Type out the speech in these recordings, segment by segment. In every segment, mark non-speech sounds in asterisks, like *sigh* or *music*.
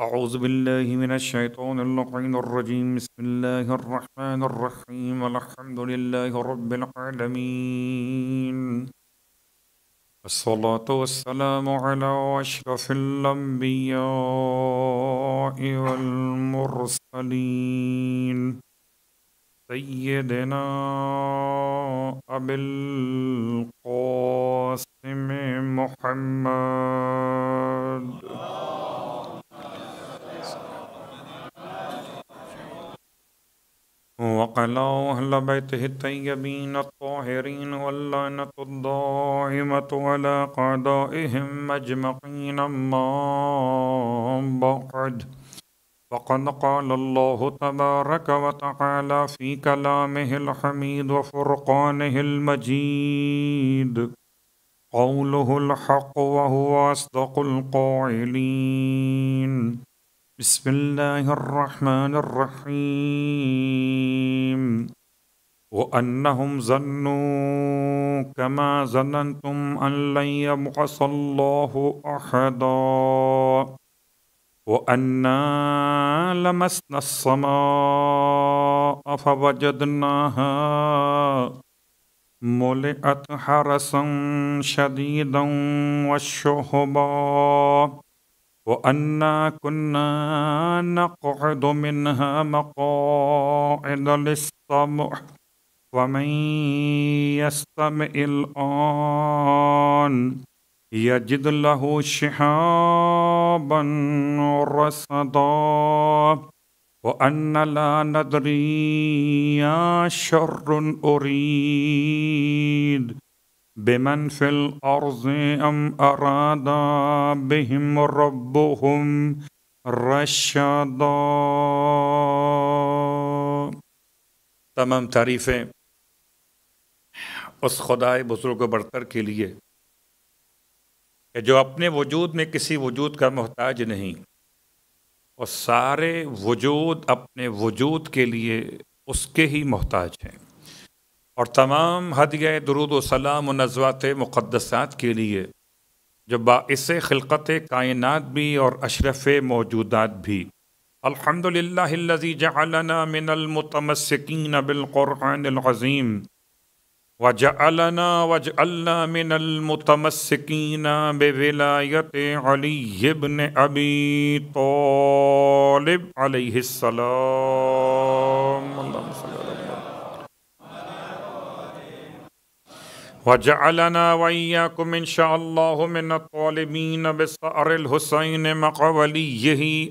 أعوذ بالله من الشيطان اللعين الرجيم بسم الله الرحمن الرحيم الحمد لله رب العالمين الصلاة والسلام على أشرف الأنبياء والمرسلين سيدنا أبي القاسم محمد وقال أهل بيته الطيبين الطاهرين واللعنة الدائمة على قضائهم أجمعين ما بعد فقد قال الله تبارك وتعالى في كلامه الحميد وفرقانه المجيد قوله الحق وهو أصدق القائلين بسم الله الرحمن الرحيم وأنهم ظنوا كما ظننتم أن لن يبعث الله أحدا وأنا لمسنا السماء فوجدناها ملئت حرسا شديدا والشهبا وأنا كنا نقعد منها مقاعد للسمع ومن يستمع الآن يجد له شهابا رصدا وأن لا ندري يا شر أريد بمن في الأرض أم أراد بهم ربهم रशदा तमाम तारीफ़ें उस खुदाए बुज़ुर्ग बरतर के लिए कि जो अपने वजूद में किसी वजूद का मोहताज नहीं और सारे वजूद अपने वजूद के लिए उसके ही मोहताज हैं और तमाम हद गए दरुद सलाम नजवात मुक़दसात के लिए जो बास खिलकत कायनत भी और अशरफ मौजूदात भी अलहमदिल्लाजी जलना मिनलमतमसकिन बिलक़ुरआनज़ीम व जलना वज अल्ला मिनलमतमसकिन बेविलायत अलीबन अबी तोलब अलैहिस्सलाम الطالبين वैयाकुम الحسين مقوليه मकवली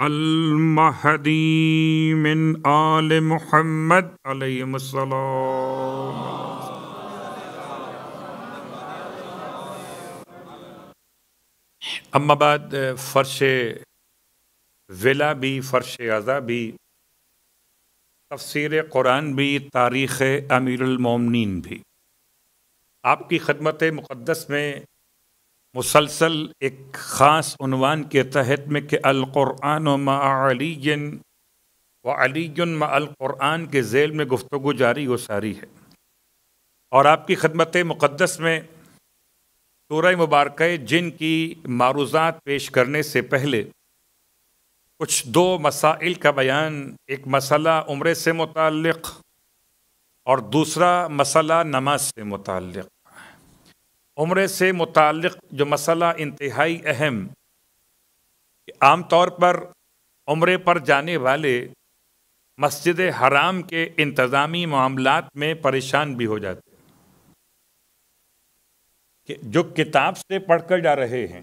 المهدي من آل محمد आल मुहम्मद अम्माबाद फ़र्श विला भी फ़र्श अज़ा भी तफसर कुरान भी तारीख़ अमीरमिन भी आपकी खदमत मुक़दस में मुसलसल एक ख़ास उनवान के तहत में कि अलकुरान मअली व अली मअलकुरान के जेल में गुफ्तु जारी व सारी है और आपकी खदमत मुक़दस में सूर मुबारक जिन की मारूज़ात पेश करने से पहले कुछ दो मसाइल का बयान एक मसला उम्र से मुतक़ और दूसरा मसला नमाज से मुतक़ उम्र से मुतक़ जो मसला इंतहाई अहम आम तौर पर उम्र पर जाने वाले मस्जिद हराम के इंतज़ामी मामलात में परेशान भी हो जाते हैं कि जो किताब से पढ़कर जा रहे हैं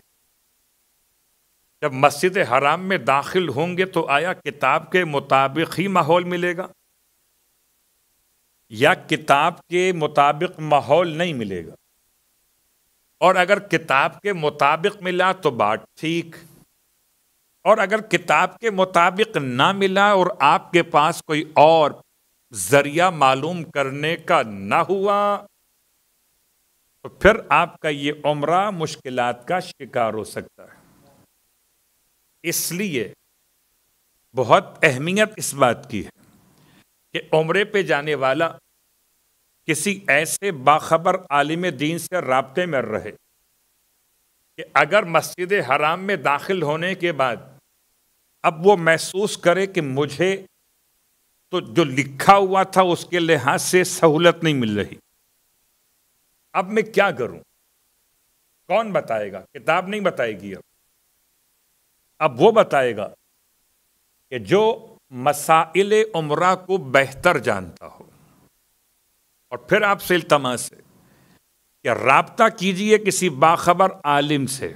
जब मस्जिद हराम में दाखिल होंगे तो आया किताब के मुताबिक ही माहौल मिलेगा या किताब के मुताबिक माहौल नहीं मिलेगा और अगर किताब के मुताबिक मिला तो बात ठीक और अगर किताब के मुताबिक ना मिला और आपके पास कोई और जरिया मालूम करने का ना हुआ तो फिर आपका ये उम्र मुश्किलात का शिकार हो सकता है इसलिए बहुत अहमियत इस बात की है कि उम्र पे जाने वाला किसी ऐसे बाखबर आलिम दीन से रबते में रहे कि अगर मस्जिद हराम में दाखिल होने के बाद अब वो महसूस करे कि मुझे तो जो लिखा हुआ था उसके लिहाज से सहूलत नहीं मिल रही अब मैं क्या करूं कौन बताएगा किताब नहीं बताएगी अब अब वो बताएगा कि जो मसाइल उम्र को बेहतर जानता हो और फिर आपसे इल्तमा से कि रबता कीजिए किसी बाखबर आलिम से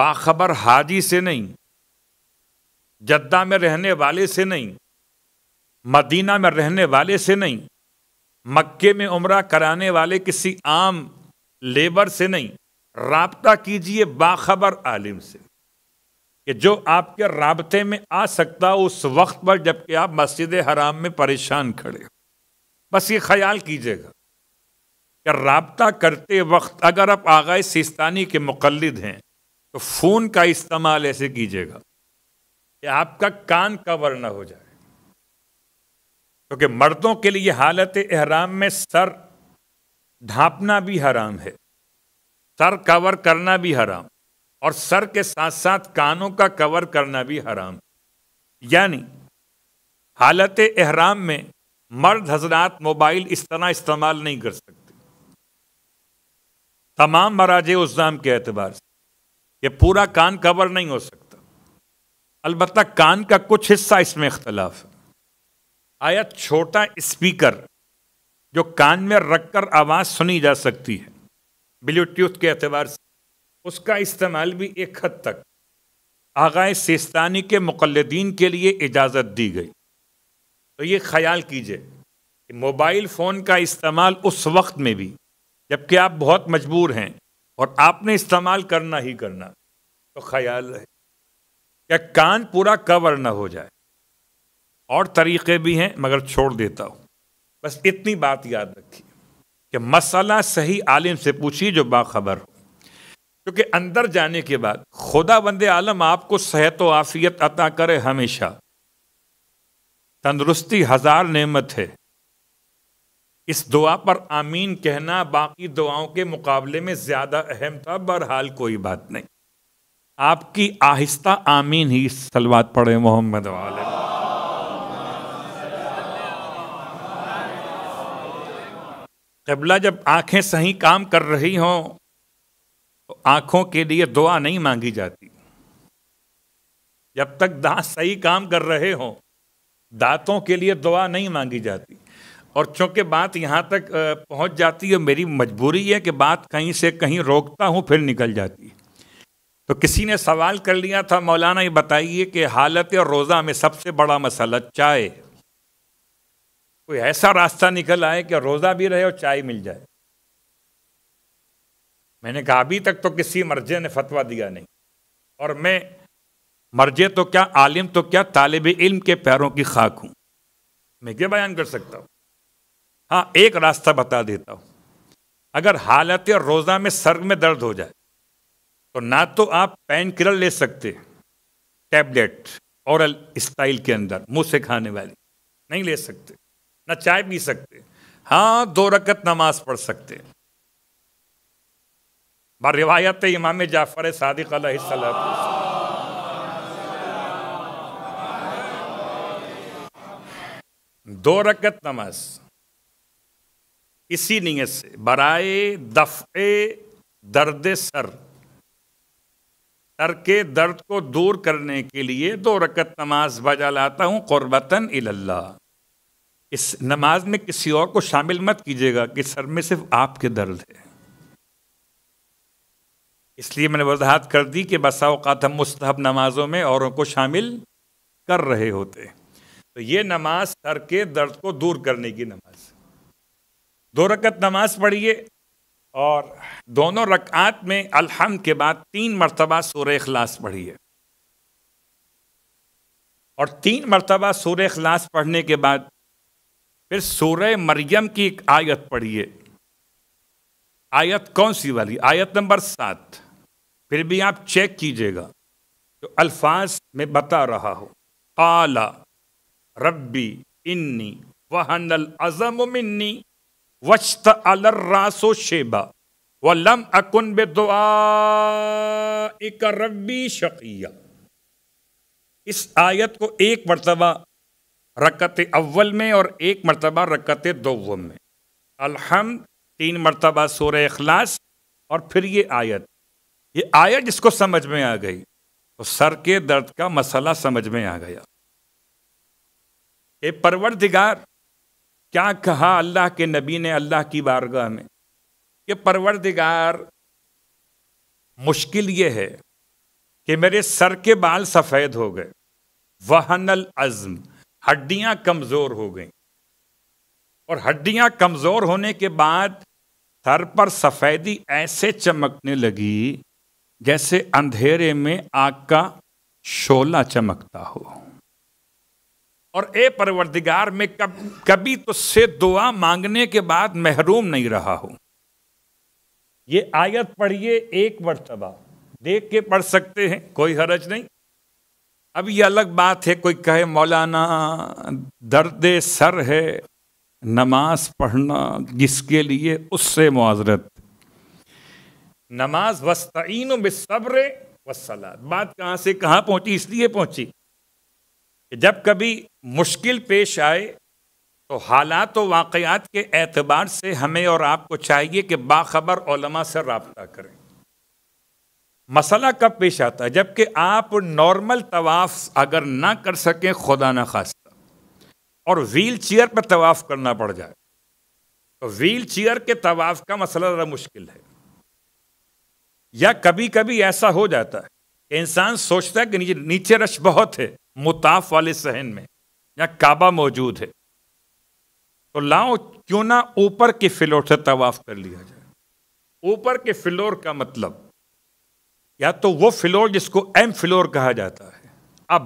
बाखबर हाजी से नहीं जद्दा में रहने वाले से नहीं मदीना में रहने वाले से नहीं मक्के में उम्र कराने वाले किसी आम लेबर से नहीं रबता कीजिए बाखबर आलिम से कि जो आपके रबते में आ सकता उस वक्त पर जबकि आप मस्जिद हराम में परेशान खड़े हो बस ये ख्याल कीजिएगा कि रबता करते वक्त अगर आप आगा सिस्तानी के मुकलद हैं तो फ़ोन का इस्तेमाल ऐसे कीजिएगा कि आपका कान कवर ना हो जाए क्योंकि तो मर्दों के लिए हालत एहराम में सर ढांपना भी हराम है सर कवर करना भी हराम और सर के साथ साथ कानों का कवर करना भी हराम यानी हालत एहराम में मर्द हजरात मोबाइल इस तरह इस्तेमाल नहीं कर सकते तमाम मराज उज़ाम के एतबार से ये पूरा कान कवर नहीं हो सकता अलबत् कान का कुछ हिस्सा इसमें इख्तलाफ है आया छोटा स्पीकर जो कान में रखकर आवाज़ सुनी जा सकती है ब्लूटूथ के अतबार से उसका इस्तेमाल भी एक हद तक आगाए सिस्तानी के मुकलदीन के लिए इजाज़त दी गई तो ये ख्याल कीजिए कि मोबाइल फ़ोन का इस्तेमाल उस वक्त में भी जबकि आप बहुत मजबूर हैं और आपने इस्तेमाल करना ही करना तो ख्याल रहे क्या कान पूरा कवर ना हो जाए और तरीक़े भी हैं मगर छोड़ देता हूँ बस इतनी बात याद रखिए कि मसला सही आलिम से पूछिए जो बाखबर हो क्योंकि अंदर जाने के बाद खुदा बंदे आलम आपको सेहत व आफियत अता करे हमेशा तंदुरुस्ती हजार नेमत है इस दुआ पर आमीन कहना बाकी दुआओं के मुकाबले में ज़्यादा अहम था बहरहाल कोई बात नहीं आपकी आहिस्ता आमीन ही सलवात पढ़े मोहम्मद वाले कबला जब आंखें सही काम कर रही हों आंखों के लिए दुआ नहीं मांगी जाती जब तक दांत सही काम कर रहे हो दांतों के लिए दुआ नहीं मांगी जाती और चूंकि बात यहाँ तक पहुँच जाती है मेरी मजबूरी है कि बात कहीं से कहीं रोकता हूँ फिर निकल जाती है तो किसी ने सवाल कर लिया था मौलाना ये बताइए कि हालत और रोज़ा में सबसे बड़ा मसला चाय कोई ऐसा रास्ता निकल आए कि रोज़ा भी रहे और चाय मिल जाए मैंने कहा अभी तक तो किसी मर्जे ने फतवा दिया नहीं और मैं मर्जे तो क्या आलिम तो क्या तालब इल्म के पैरों की खाक हूँ मैं क्या बयान कर सकता हूँ हाँ एक रास्ता बता देता हूँ अगर हालत या रोज़ा में सर में दर्द हो जाए तो ना तो आप पेन किलर ले सकते टैबलेट औरल स्टाइल के अंदर मुंह से खाने वाली नहीं ले सकते ना चाय पी सकते हाँ दो रकत नमाज पढ़ सकते बार रिवायत इमाम जाफ़र सादिक दो रकत नमाज इसी नीयत से बराए दफ़े दर्द सर सर के दर्द को दूर करने के लिए दो रकत नमाज बजा लाता हूँ क़ुरबता इल्ला इस नमाज में किसी और को शामिल मत कीजिएगा कि सर में सिर्फ आपके दर्द है इसलिए मैंने वजाहत कर दी कि बसाओकात हम मुस्तहब नमाज़ों में औरों को शामिल कर रहे होते तो ये नमाज सर के दर्द को दूर करने की नमाज दो रकत नमाज पढ़िए और दोनों रकात में अलहम के बाद तीन मरतबा सूर अखलास पढ़िए और तीन मरतबा सूर अखलास पढ़ने के बाद फिर सूर मरियम की एक आयत पढ़िए आयत कौन सी वाली आयत नंबर सात फिर भी आप चेक कीजिएगा जो अल्फाज में बता रहा हो आला रब्बी इन्नी वहनल अजम मिन्नी वश्त रासो शेबा व लम अकुन बे दुआ रब्बी शकिया इस आयत को एक मरतबा रकत अव्वल में और एक मरतबा रकत दोवम में अलहम तीन मरतबा सोर अखलास और फिर ये आयत ये आयत जिसको समझ में आ गई तो सर के दर्द का मसला समझ में आ गया परवर परवरदिगार क्या कहा अल्लाह के नबी ने अल्लाह की बारगाह में परवर परवरदिगार मुश्किल ये है कि मेरे सर के बाल सफ़ेद हो गए वहनल अज्म हड्डियां कमज़ोर हो गई और हड्डियां कमज़ोर होने के बाद सर पर सफ़ेदी ऐसे चमकने लगी जैसे अंधेरे में आग का शोला चमकता हो और ए परवरदिगार में कब कभी तो से दुआ मांगने के बाद महरूम नहीं रहा हो ये आयत पढ़िए एक मरतबा देख के पढ़ सकते हैं कोई हरज नहीं अब ये अलग बात है कोई कहे मौलाना दर्द सर है नमाज पढ़ना जिसके लिए उससे मुआजरत नमाज वस्तीन बिसब्र वसलात बात कहाँ से कहाँ पहुँची इसलिए पहुँची कि जब कभी मुश्किल पेश आए तो हालात व वाक़ात के एतबार से हमें और आपको चाहिए कि बाखबर से रबता करें मसला कब पेश आता है जबकि आप नॉर्मल तवाफ़ अगर ना कर सकें खुदा न खास्ता और व्हील चेयर पर तवाफ़ करना पड़ जाए तो व्हील चेयर के तवाफ़ का मसला ज़रा मुश्किल है या कभी कभी ऐसा हो जाता है कि इंसान सोचता है कि नीचे नीचे रश बहुत है मुताफ वाले सहन में या काबा मौजूद है तो लाओ क्यों ना ऊपर के फ्लोर से तवाफ कर लिया जाए ऊपर के फ्लोर का मतलब या तो वो फ्लोर जिसको एम फ्लोर कहा जाता है अब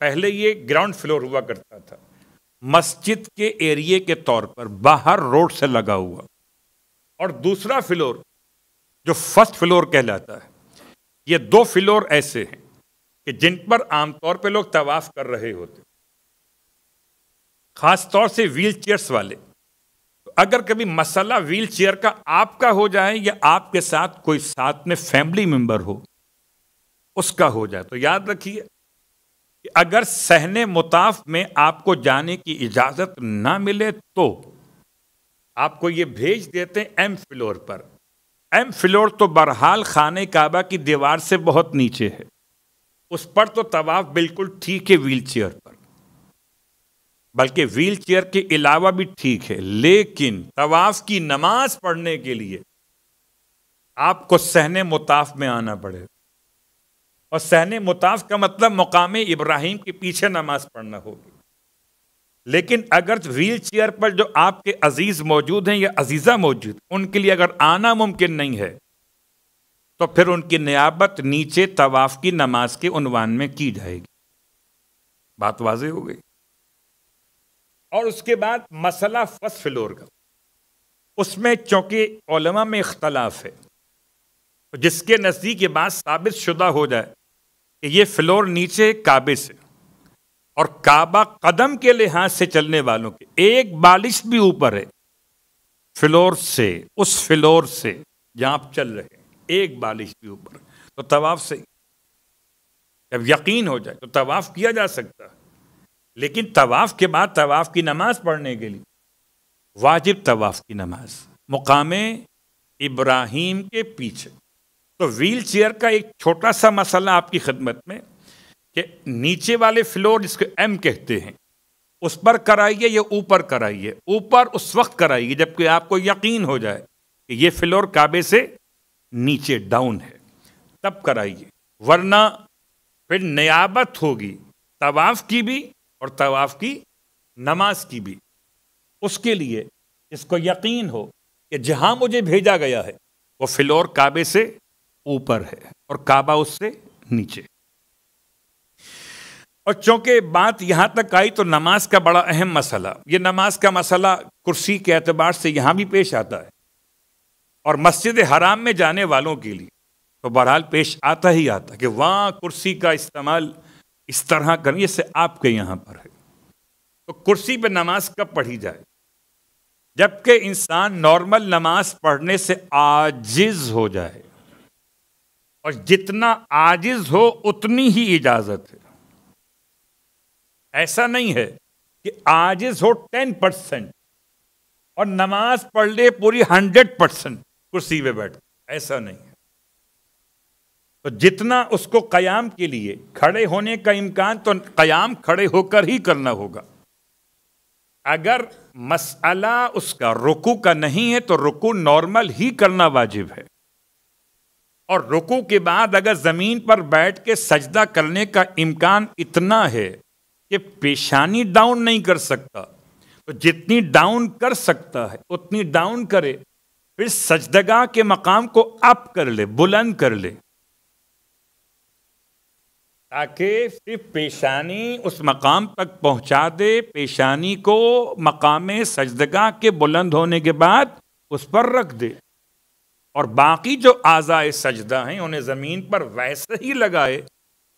पहले ये ग्राउंड फ्लोर हुआ करता था मस्जिद के एरिए के तौर पर बाहर रोड से लगा हुआ और दूसरा फ्लोर जो फर्स्ट फ्लोर कहलाता है ये दो फ्लोर ऐसे हैं कि जिन पर आमतौर पे लोग तवाफ कर रहे होते खास तौर से व्हील चेयर्स वाले तो अगर कभी मसला व्हील चेयर का आपका हो जाए या आपके साथ कोई साथ में फैमिली मेम्बर हो उसका हो जाए तो याद रखिए कि अगर सहने मुताफ में आपको जाने की इजाज़त ना मिले तो आपको ये भेज देते हैं एम फ्लोर पर एम फ्लोर तो बरहाल खाने काबा की दीवार से बहुत नीचे है उस पर तो तवाफ बिल्कुल ठीक है व्हील चेयर पर बल्कि व्हील चेयर के अलावा भी ठीक है लेकिन तवाफ की नमाज पढ़ने के लिए आपको सहने मुताफ में आना पड़ेगा और सहने मुताफ का मतलब मुकाम इब्राहिम के पीछे नमाज पढ़ना होगी लेकिन अगर व्हील चेयर पर जो आपके अजीज मौजूद हैं या अजीज़ा मौजूद उनके लिए अगर आना मुमकिन नहीं है तो फिर उनकी नियाबत नीचे तवाफ़ की नमाज के उनवान में की जाएगी बात वाज हो गई और उसके बाद मसला फर्स्ट फ्लोर का उसमें चूँकि ओलमा में इख्तलाफ है जिसके नज़दीक ये बात साबित शुदा हो जाए कि ये फ्लोर नीचे काबे से और काबा कदम के लिहाज से चलने वालों के एक बालिश भी ऊपर है फ्लोर से उस फ्लोर से जहां आप चल रहे हैं एक बालिश भी ऊपर तो तवाफ से जब यकीन हो जाए तो तवाफ किया जा सकता है लेकिन तवाफ के बाद तवाफ की नमाज पढ़ने के लिए वाजिब तवाफ की नमाज मुकाम इब्राहिम के पीछे तो व्हील चेयर का एक छोटा सा मसला आपकी खिदमत में कि नीचे वाले फ्लोर जिसको एम कहते हैं उस पर कराइए या ऊपर कराइए ऊपर उस वक्त कराइए जबकि आपको यकीन हो जाए कि ये फ्लोर काबे से नीचे डाउन है तब कराइए वरना फिर नयाबत होगी तवाफ़ की भी और तवाफ़ की नमाज की भी उसके लिए इसको यकीन हो कि जहाँ मुझे भेजा गया है वो फ्लोर काबे से ऊपर है और काबा उससे नीचे और चूंकि बात यहाँ तक आई तो नमाज का बड़ा अहम मसला ये नमाज का मसला कुर्सी के अतबार से यहाँ भी पेश आता है और मस्जिद हराम में जाने वालों के लिए तो बहरहाल पेश आता ही आता कि वहाँ कुर्सी का इस्तेमाल इस तरह करें जैसे आपके यहाँ पर है तो कुर्सी पर नमाज कब पढ़ी जाए जबकि इंसान नॉर्मल नमाज पढ़ने से आजिज हो जाए और जितना आजिज हो उतनी ही इजाज़त है ऐसा नहीं है कि आज इज हो टेन परसेंट और नमाज पढ़ ले पूरी हंड्रेड परसेंट कुर्सी पे बैठ ऐसा नहीं है तो जितना उसको कयाम के लिए खड़े होने का इम्कान तो कयाम खड़े होकर ही करना होगा अगर मसला उसका रुकू का नहीं है तो रुकू नॉर्मल ही करना वाजिब है और रुकू के बाद अगर ज़मीन पर बैठ के सजदा करने का इम्कान इतना है कि पेशानी डाउन नहीं कर सकता तो जितनी डाउन कर सकता है उतनी डाउन करे फिर सजदगा के मकाम को अप कर ले बुलंद कर ले ताकि सिर्फ पेशानी उस मकाम तक पहुंचा दे पेशानी को मकाम सजदगा के बुलंद होने के बाद उस पर रख दे और बाकी जो आज़ाए सजदा हैं उन्हें ज़मीन पर वैसे ही लगाए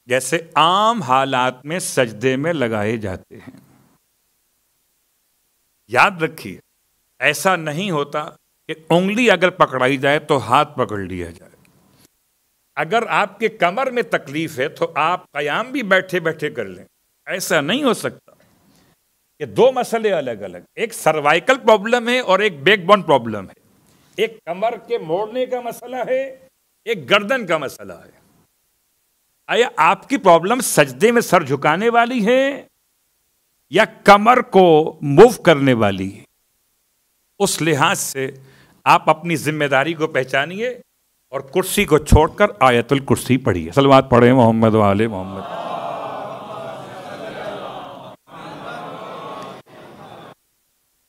जैसे आम हालात में सजदे में लगाए जाते हैं याद रखिए ऐसा नहीं होता कि उंगली अगर पकड़ाई जाए तो हाथ पकड़ लिया जाए अगर आपके कमर में तकलीफ है तो आप कयाम भी बैठे बैठे कर लें ऐसा नहीं हो सकता ये दो मसले अलग अलग एक सर्वाइकल प्रॉब्लम है और एक बैकबोन प्रॉब्लम है एक कमर के मोड़ने का मसला है एक गर्दन का मसला है अरे आपकी प्रॉब्लम सजदे में सर झुकाने वाली है या कमर को मूव करने वाली है उस लिहाज से आप अपनी जिम्मेदारी को पहचानिए और कुर्सी को छोड़कर आयतुल कुर्सी पढ़िए सलवाद पढ़े मोहम्मद वाले मोहम्मद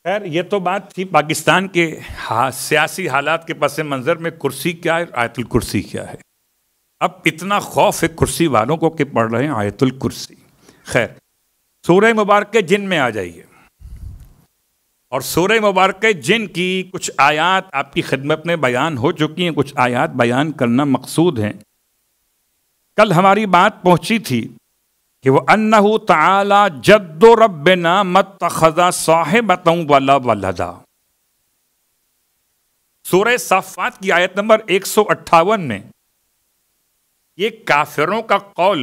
खैर ये तो बात थी पाकिस्तान के हा, सियासी हालात के पस मंज़र में कुर्सी क्या है आयतुल कुर्सी क्या है अब इतना खौफ है कुर्सी वालों को कि पढ़ रहे हैं आयतुल कुर्सी खैर सूर्य मुबारक जिन में आ जाइए और सूर्य मुबारक जिन की कुछ आयात आपकी खिदमत में बयान हो चुकी हैं कुछ आयात बयान करना मकसूद हैं कल हमारी बात पहुंची थी कि वह अन्ना तला जद्दो रबना मत तखजा साहेब वला वलदा सूर्य साफ़ात की आयत नंबर एक सौ अट्ठावन में ये काफिरों का कौल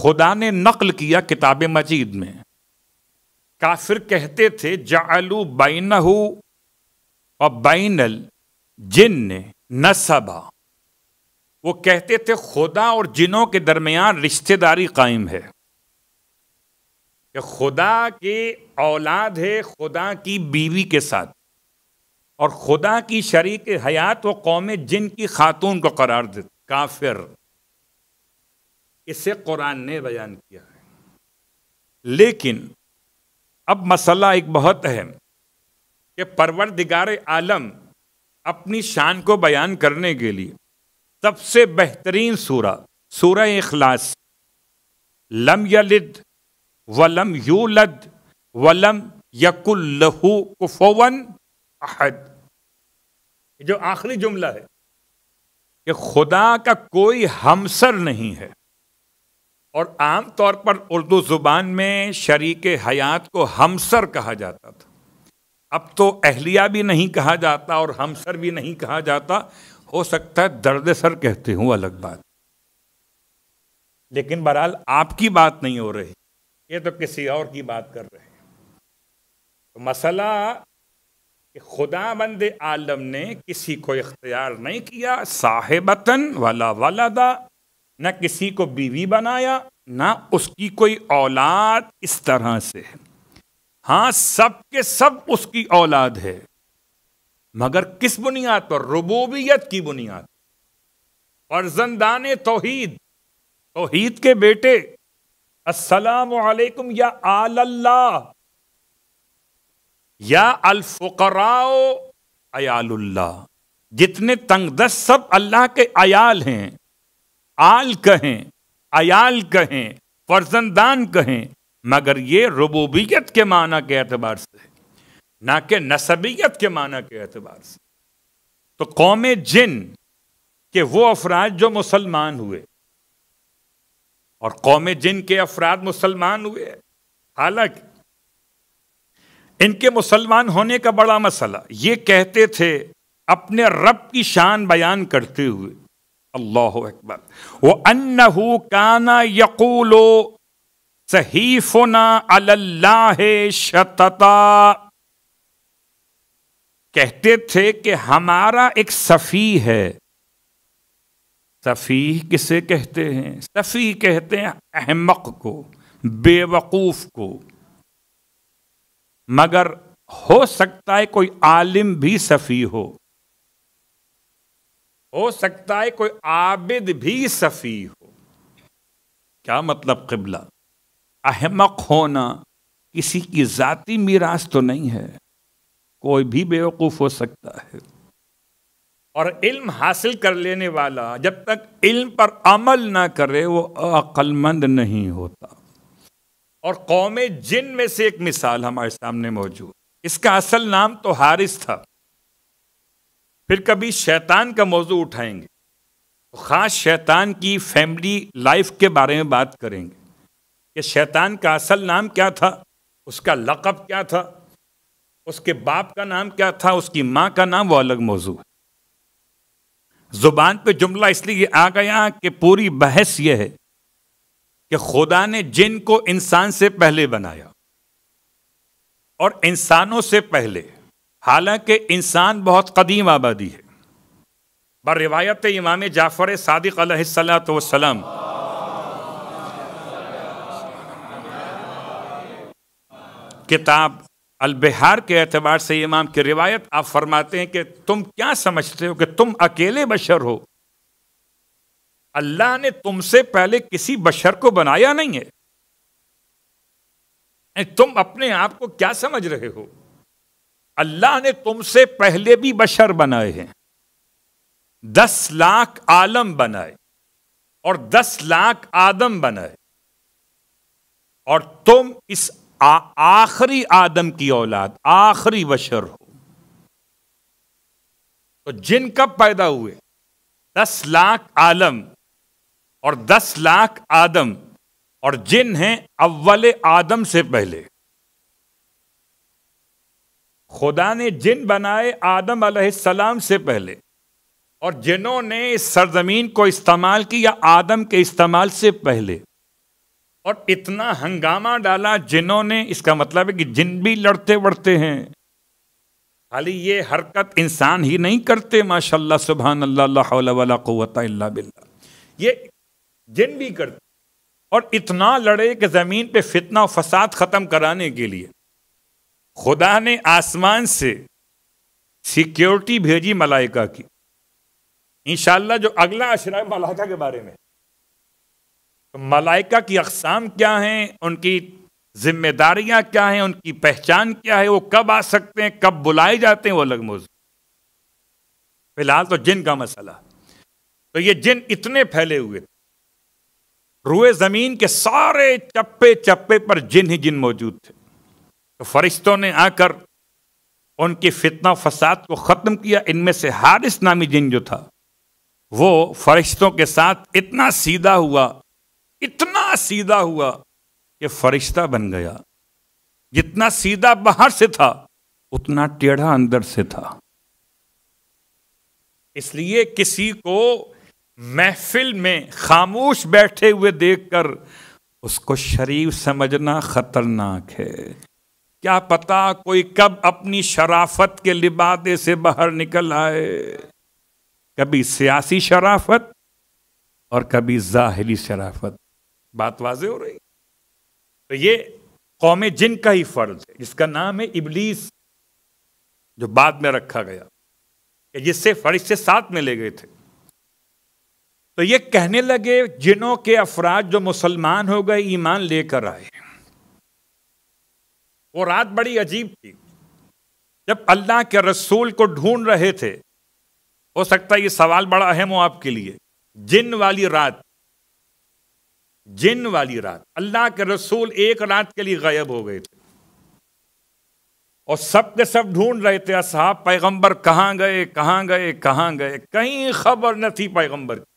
खुदा ने नकल किया किताब मजीद में काफिर कहते थे जालू बैन और बैनल जिन नसबा वो कहते थे खुदा और जिनों के दरमियान रिश्तेदारी कायम है कि खुदा के औलाद है खुदा की बीवी के साथ और खुदा की शरीक हयात व कौम जिन की खातून को करार देते काफिर इसे कुरान ने बयान किया है लेकिन अब मसला एक बहुत अहम कि परवरदिगार आलम अपनी शान को बयान करने के लिए सबसे बेहतरीन सूरा सूर इखलास लम यलिद वलम यूलद वलम यकुल्लहू कुफोवन अहद जो आखिरी जुमला है कि खुदा का कोई हमसर नहीं है और आम तौर पर उर्दू ज़ुबान में शरीक हयात को हमसर कहा जाता था अब तो अहलिया भी नहीं कहा जाता और हमसर भी नहीं कहा जाता हो सकता है दर्द सर कहते हूँ अलग बात लेकिन बहरहाल आपकी बात नहीं हो रही ये तो किसी और की बात कर रहे हैं तो मसला कि खुदा बंद आलम ने किसी को इख्तियार नहीं किया साहेबतन वाला वालदा न किसी को बीवी बनाया ना उसकी कोई औलाद इस तरह से है हाँ सब के सब उसकी औलाद है मगर किस बुनियाद पर रबूबियत की बुनियाद फर्जंदान तोहीद तोहीद के बेटे अस्सलाम या आल्ला या अलफ़राओ अयाल्ला जितने तंगदस सब अल्लाह के अयाल हैं आल कहें अयाल कहें फर्जंदान कहें मगर ये रबूबियत के माना के अतबार से ना कि नसबियत के माना के अतबार से तो कौम जिन के वो अफराद जो मुसलमान हुए और कौम जिन के अफराद मुसलमान हुए हालांकि इनके मुसलमान होने का बड़ा मसला ये कहते थे अपने रब की शान बयान करते हुए अल्लाह अकबर वो अन्न काना यकूलो सहीफुना अल्लाह शतता कहते थे कि हमारा एक सफ़ी है सफ़ी किसे कहते हैं सफ़ी कहते हैं अहमक को बेवकूफ़ को मगर हो सकता है कोई आलिम भी सफ़ी हो हो सकता है कोई आबिद भी सफ़ी हो क्या मतलब किबला अहमक होना किसी की जाति मीरास तो नहीं है कोई भी बेवकूफ़ हो सकता है और इल्म हासिल कर लेने वाला जब तक इल्म पर अमल ना करे वो अक्लमंद नहीं होता और कौम जिन में से एक मिसाल हमारे सामने मौजूद इसका असल नाम तो हारिस था फिर कभी शैतान का मौजू उठाएंगे तो ख़ास शैतान की फैमिली लाइफ के बारे में बात करेंगे कि शैतान का असल नाम क्या था उसका लक़ब क्या था उसके बाप का नाम क्या था उसकी माँ का नाम वो अलग मौजू है ज़ुबान पे जुमला इसलिए आ गया कि पूरी बहस यह है कि खुदा ने जिन को इंसान से पहले बनाया और इंसानों से पहले हालांकि इंसान बहुत कदीम आबादी है पर रिवायत इमाम जाफ़र सादिक सलाम किताब अलबिहार के एतबार से इमाम की रिवायत आप फरमाते हैं कि तुम क्या समझते हो कि तुम अकेले बशर हो अल्लाह ने तुमसे पहले किसी बशर को बनाया नहीं है तुम अपने आप को क्या समझ रहे हो अल्लाह ने तुमसे पहले भी बशर बनाए हैं दस लाख आलम बनाए और दस लाख आदम बनाए और तुम इस आखिरी आदम की औलाद आखिरी बशर हो तो जिन कब पैदा हुए दस लाख आलम और दस लाख आदम और जिन हैं अव्वल आदम से पहले खुदा ने जिन बनाए आदम सलाम से पहले और जिन्होंने इस सरजमीन को इस्तेमाल किया आदम के इस्तेमाल से पहले और इतना हंगामा डाला जिन्होंने इसका मतलब है कि जिन भी लड़ते बढ़ते हैं खाली ये हरकत इंसान ही नहीं करते माशाल्लाह सुबह अल्लाह बिल्ला ये जिन भी करते और इतना लड़े कि ज़मीन पे फितना फसाद ख़त्म कराने के लिए खुदा ने आसमान से सिक्योरिटी भेजी मलाइका की इन जो अगला अशरा मलाइका के बारे में तो मलाइका की अकसाम क्या हैं उनकी जिम्मेदारियां क्या हैं उनकी पहचान क्या है वो कब आ सकते हैं कब बुलाए जाते हैं वो अलग मौजूद फिलहाल तो जिन का मसला तो ये जिन इतने फैले हुए थे रुए ज़मीन के सारे चप्पे चप्पे पर जिन ही जिन मौजूद थे तो फरिश्तों ने आकर उनके फितना फसाद को ख़त्म किया इनमें से हारिस नामी जिन जो था वो फरिश्तों के साथ इतना सीधा हुआ इतना सीधा हुआ कि फरिश्ता बन गया जितना सीधा बाहर से था उतना टेढ़ा अंदर से था इसलिए किसी को महफिल में खामोश बैठे हुए देखकर उसको शरीफ समझना खतरनाक है क्या पता कोई कब अपनी शराफत के लिबादे से बाहर निकल आए कभी सियासी शराफत और कभी जाहरी शराफत बात वाजे हो रही तो ये कौम जिन का ही फर्ज है जिसका नाम है इबलीस जो बाद में रखा गया जिससे फरिश्ते साथ में ले गए थे तो ये कहने लगे जिनों के अफराज जो मुसलमान हो गए ईमान लेकर आए वो रात बड़ी अजीब थी जब अल्लाह के रसूल को ढूंढ रहे थे हो सकता है ये सवाल बड़ा अहम हो आपके लिए जिन वाली रात जिन वाली रात अल्लाह के रसूल एक रात के लिए गायब हो गए थे और सब के सब ढूंढ रहे थे साहब पैगंबर कहां गए कहां गए कहां गए कहीं खबर न थी पैगंबर की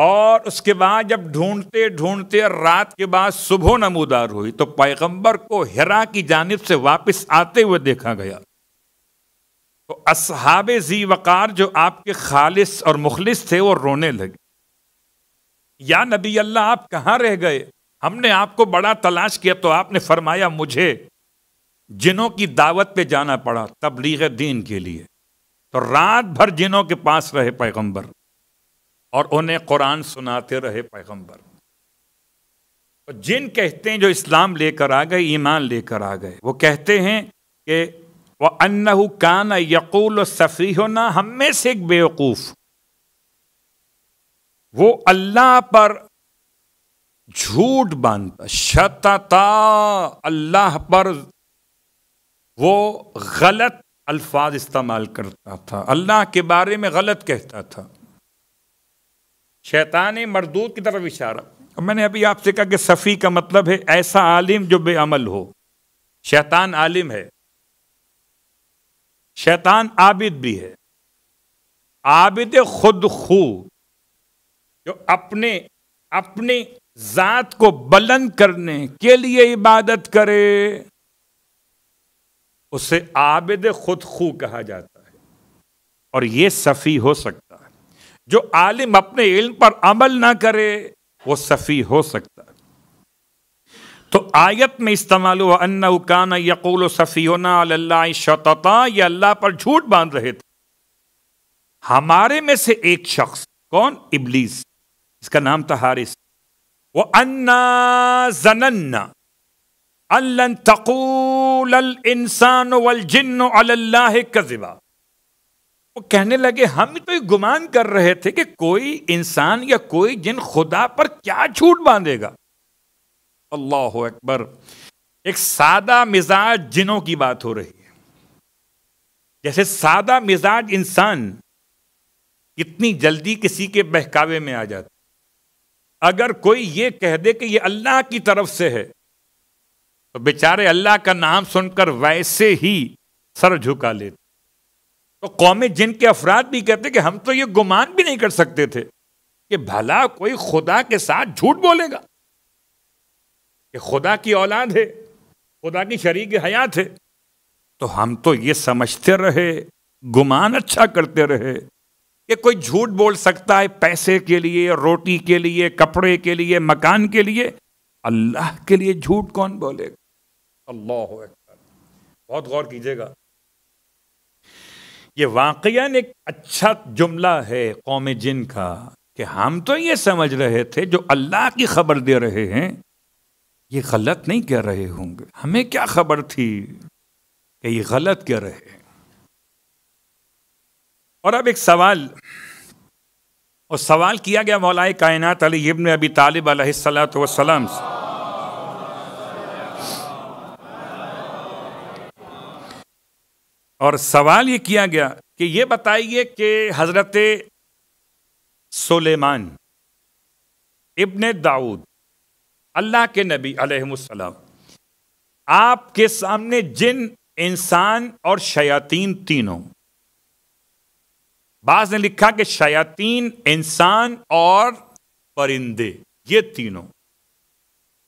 और उसके बाद जब ढूंढते ढूंढते रात के बाद सुबह नमूदार हुई तो पैगंबर को हिरा की जानब से वापस आते हुए देखा गया तो असहाब जी वकार जो आपके खालिस और मुखलिस थे वो रोने लगे या नबी अल्लाह आप कहाँ रह गए हमने आपको बड़ा तलाश किया तो आपने फरमाया मुझे जिनों की दावत पे जाना पड़ा तबलीग दीन के लिए तो रात भर जिनों के पास रहे पैगंबर और उन्हें कुरान सुनाते रहे पैगंबर और जिन कहते हैं जो इस्लाम लेकर आ गए ईमान लेकर आ गए वो कहते हैं कि वह अन्नहु कान यकूल सफ़ी होना हम में से एक बेवकूफ़ वो अल्लाह पर झूठ बांधता शतता अल्लाह पर वो गलत अल्फाज इस्तेमाल करता था अल्लाह के बारे में गलत कहता था शैतान मरदूत की तरफ इशारा मैंने अभी आपसे कहा कि सफ़ी का मतलब है ऐसा आलिम जो बेअमल हो शैतान आलिम है शैतान आबिद भी है आबिद खुद खू जो अपने अपनी ज़ात को बुलंद करने के लिए इबादत करे उसे आबिद खुद खू कहा जाता है और ये सफ़ी हो सकता जो आलिम अपने इल्म पर अमल ना करे वो सफ़ी हो सकता तो आयत में इस्तेमाल हुआ अन्ना उकाना यकूल सफ़ीना शतता ये अल्लाह पर झूठ बांध रहे थे हमारे में से एक शख्स कौन इबलीस इसका नाम था हारिस वो अन्ना जनन्ना अल्लन तकूल इंसान वल जिन्न अल्लाह कजिबा वो कहने लगे हम तो गुमान कर रहे थे कि कोई इंसान या कोई जिन खुदा पर क्या झूठ बांधेगा अल्लाह अकबर एक सादा मिजाज जिनों की बात हो रही है जैसे सादा मिजाज इंसान कितनी जल्दी किसी के बहकावे में आ जाता अगर कोई ये कह दे कि ये अल्लाह की तरफ से है तो बेचारे अल्लाह का नाम सुनकर वैसे ही सर झुका लेते तो कौमी जिन के अफराद भी कहते कि हम तो ये गुमान भी नहीं कर सकते थे कि भला कोई खुदा के साथ झूठ बोलेगा कि खुदा की औलाद है खुदा की शरीक हयात है तो हम तो ये समझते रहे गुमान अच्छा करते रहे कि कोई झूठ बोल सकता है पैसे के लिए रोटी के लिए कपड़े के लिए मकान के लिए अल्लाह के लिए झूठ कौन बोलेगा अल्लाह बहुत गौर कीजिएगा ये वाकया एक अच्छा जुमला है कौम जिन का कि हम तो ये समझ रहे थे जो अल्लाह की खबर दे रहे हैं ये गलत नहीं कह रहे होंगे हमें क्या खबर थी कि ये गलत कह रहे हैं और अब एक सवाल और सवाल किया गया मौलाए कायनात अली इब्न अबी तालिब सलाम से और सवाल ये किया गया कि ये बताइए कि हज़रत सुलेमान इब्ने दाऊद अल्लाह के नबी अलैहिस्सलाम आपके सामने जिन इंसान और शयातीन तीनों बाज ने लिखा कि शयातीन इंसान और परिंदे ये तीनों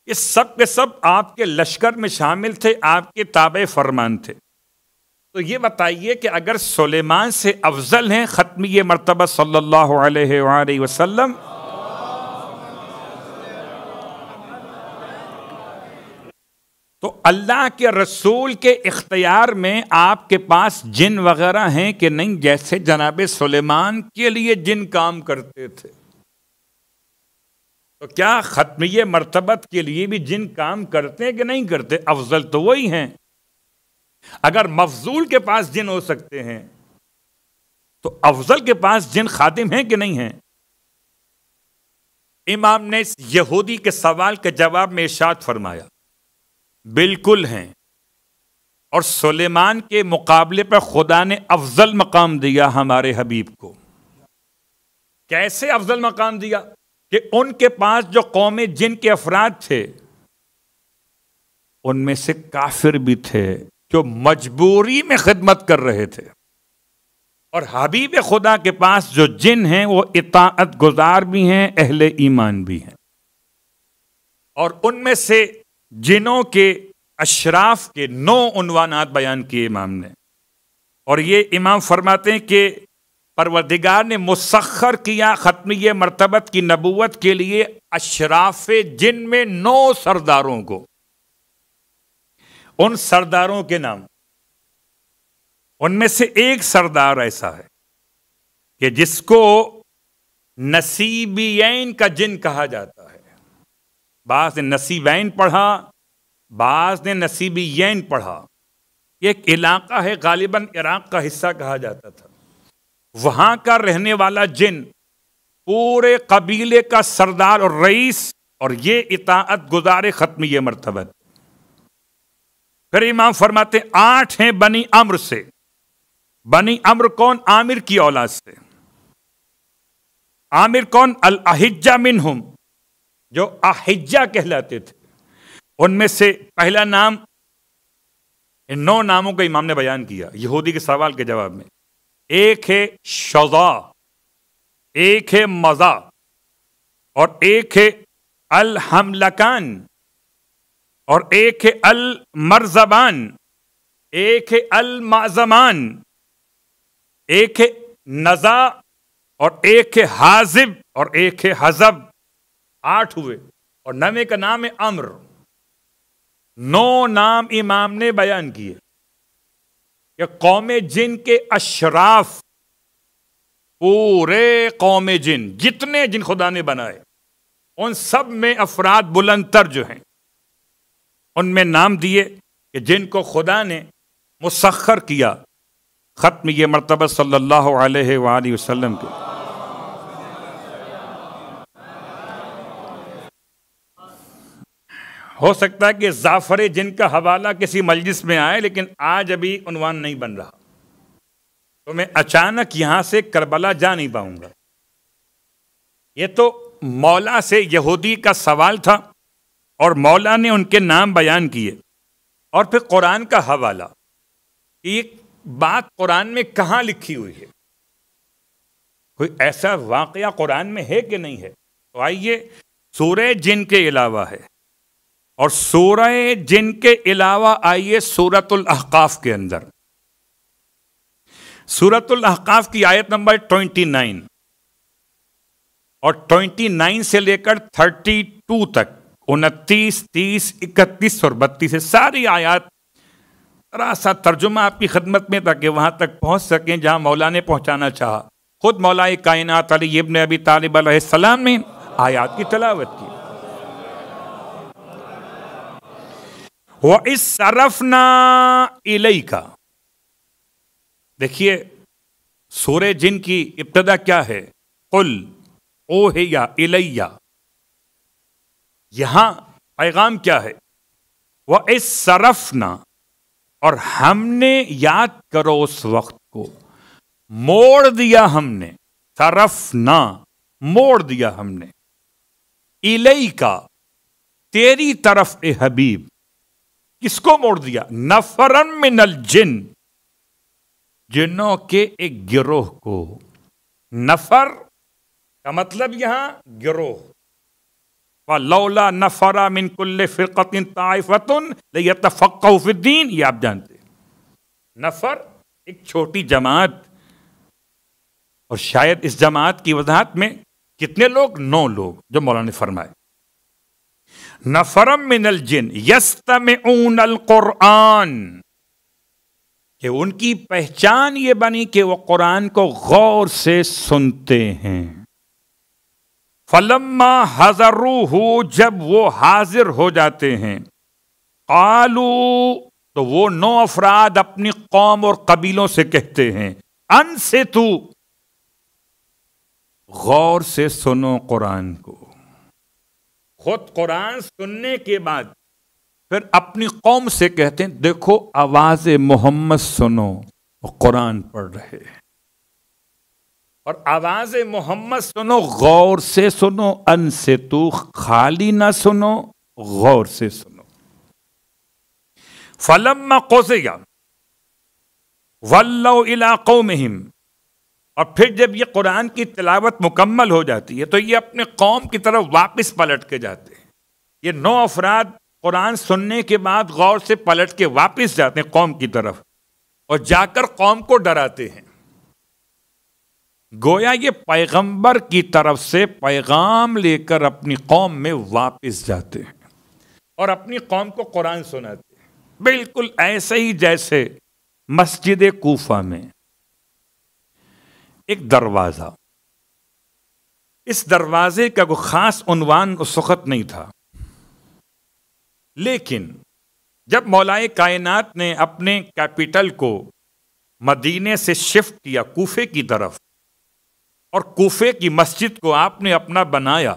ये सब के सब आपके लश्कर में शामिल थे आपके ताबे फरमान थे तो ये बताइए कि अगर सुलेमान से अफजल हैं ख़त्म ये मरतबा सल्लल्लाहु अलैहि वसल्लम तो अल्लाह के रसूल के इख्तियार में आपके पास जिन वगैरह हैं कि नहीं जैसे जनाब सुलेमान के लिए जिन काम करते थे तो क्या ख़त्म मरतबत के लिए भी जिन काम करते हैं कि नहीं करते अफजल तो वही हैं अगर मफजूल के पास जिन हो सकते हैं तो अफजल के पास जिन खादिम हैं कि नहीं हैं इमाम ने यहूदी के सवाल के जवाब में इशाद फरमाया बिल्कुल हैं और सुलेमान के मुकाबले पर खुदा ने अफजल मकाम दिया हमारे हबीब को कैसे अफजल मकाम दिया कि उनके पास जो कौमें जिनके अफराद थे उनमें से काफिर भी थे जो मजबूरी में खिदमत कर रहे थे और हबीब खुदा के पास जो जिन हैं वो इतात गुजार भी हैं अहले ईमान भी हैं और उनमें से जिनों के अशराफ के नौ उनवानात बयान किए इमाम ने और ये इमाम फरमाते हैं कि परवरदिगार ने मुसखर किया ख़त्मी मरतबत की नबूत के लिए अशराफ जिन में नौ सरदारों को उन सरदारों के नाम उनमें से एक सरदार ऐसा है कि जिसको नसीबियन का जिन कहा जाता है बास ने नसीबैन पढ़ा बास ने नसीबियन पढ़ा एक इलाका है गालिबन इराक का हिस्सा कहा जाता था वहां का रहने वाला जिन पूरे कबीले का सरदार और रईस और ये इताअत गुजारे ख़त्म ये मरतबत फिर इमाम फरमाते आठ हैं बनी अम्र से बनी अम्र कौन आमिर की औलाद से आमिर कौन अल अहिज्जा मिनहुम जो अहिज्जा कहलाते थे उनमें से पहला नाम इन नौ नामों का इमाम ने बयान किया यहूदी के सवाल के जवाब में एक है शजा एक है मजा और एक है अल हमलकान और एक है अल मरजबान एक है अल माजमान एक है नजा और एक है हाजिब और एक है हजब आठ हुए और नवे का नाम है अम्र नौ नाम इमाम ने बयान किए कि कौम जिन के अशराफ पूरे कौम जिन जितने जिन खुदा ने बनाए उन सब में अफराद बुलंद जो हैं उनमें नाम दिए कि जिनको खुदा ने मुसखर किया ख़त्म ये मरतबा सल्लल्लाहु अलैहि वसल्लम के हो सकता है कि जाफर जिनका हवाला किसी मजलिस में आए लेकिन आज अभी उनवान नहीं बन रहा तो मैं अचानक यहां से करबला जा नहीं पाऊंगा ये तो मौला से यहूदी का सवाल था और मौला ने उनके नाम बयान किए और फिर कुरान का हवाला ये बात कुरान में कहाँ लिखी हुई है कोई ऐसा वाकया कुरान में है कि नहीं है तो आइए सूर्य जिन के अलावा है और सूर्य जिन के अलावा आइए सूरतुल अहकाफ के अंदर सूरतुल अहकाफ की आयत नंबर ट्वेंटी नाइन और ट्वेंटी नाइन से लेकर थर्टी टू तक उनतीस तीस इकतीस और बत्तीस है सारी आयात सा तर्जुमा आपकी खदमत में ताकि वहाँ तक पहुँच सकें जहाँ मौला ने पहुँचाना चाह खुद मौला कायन अली इबन अभी तालिब सलाम ने आयात की तलावत की वो इस सरफना इलई का देखिए सूर्य जिन की इब्तदा क्या है कुल या इलैया यहां पैगाम क्या है वह इस सरफ ना और हमने याद करो उस वक्त को मोड़ दिया हमने सरफ ना मोड़ दिया हमने इलई का तेरी तरफ ए हबीब किसको मोड़ दिया नफरन मिनल जिन जिनों के एक गिरोह को नफर का मतलब यहां गिरोह लौला नफरा मिनकुल्ल फ़िरक़िन ताइफ़तन ये आप जानते नफर एक छोटी जमात और शायद इस जमात की वजाहत में कितने लोग नौ लोग जो मौलाना ने फरमाए नफरम मिनल जिन अल क़ुरान कि उनकी पहचान ये बनी कि वो कुरान को गौर से सुनते हैं फलम्मा हजरू हो जब वो हाजिर हो जाते हैं आलू तो वो नौ अफराद अपनी कौम और कबीलों से कहते हैं अन से तू गौर से सुनो कुरान को खुद कुरान सुनने के बाद फिर अपनी कौम से कहते हैं देखो आवाज मोहम्मद सुनो कुरान पढ़ रहे हैं और आवाज मोहम्मद सुनो गौर से सुनो अन से तू खाली ना सुनो गौर से सुनो फलम कोसेगा वल्लो इलाकों में हिम और फिर जब ये कुरान की तिलावत मुकम्मल हो जाती है तो ये अपने कौम की तरफ वापस पलट के जाते हैं ये नौ अफराद कुरान सुनने के बाद गौर से पलट के वापस जाते हैं कौम की तरफ और जाकर कौम को डराते हैं गोया ये पैगंबर की तरफ से पैगाम लेकर अपनी कौम में वापस जाते हैं और अपनी कौम को कुरान सुनाते हैं बिल्कुल ऐसे ही जैसे मस्जिद कोफा में एक दरवाज़ा इस दरवाजे का कोई ख़ास उनवान सुखत नहीं था लेकिन जब मौलाए कायनात ने अपने कैपिटल को मदीने से शिफ्ट किया कोफे की तरफ और कोफे की मस्जिद को आपने अपना बनाया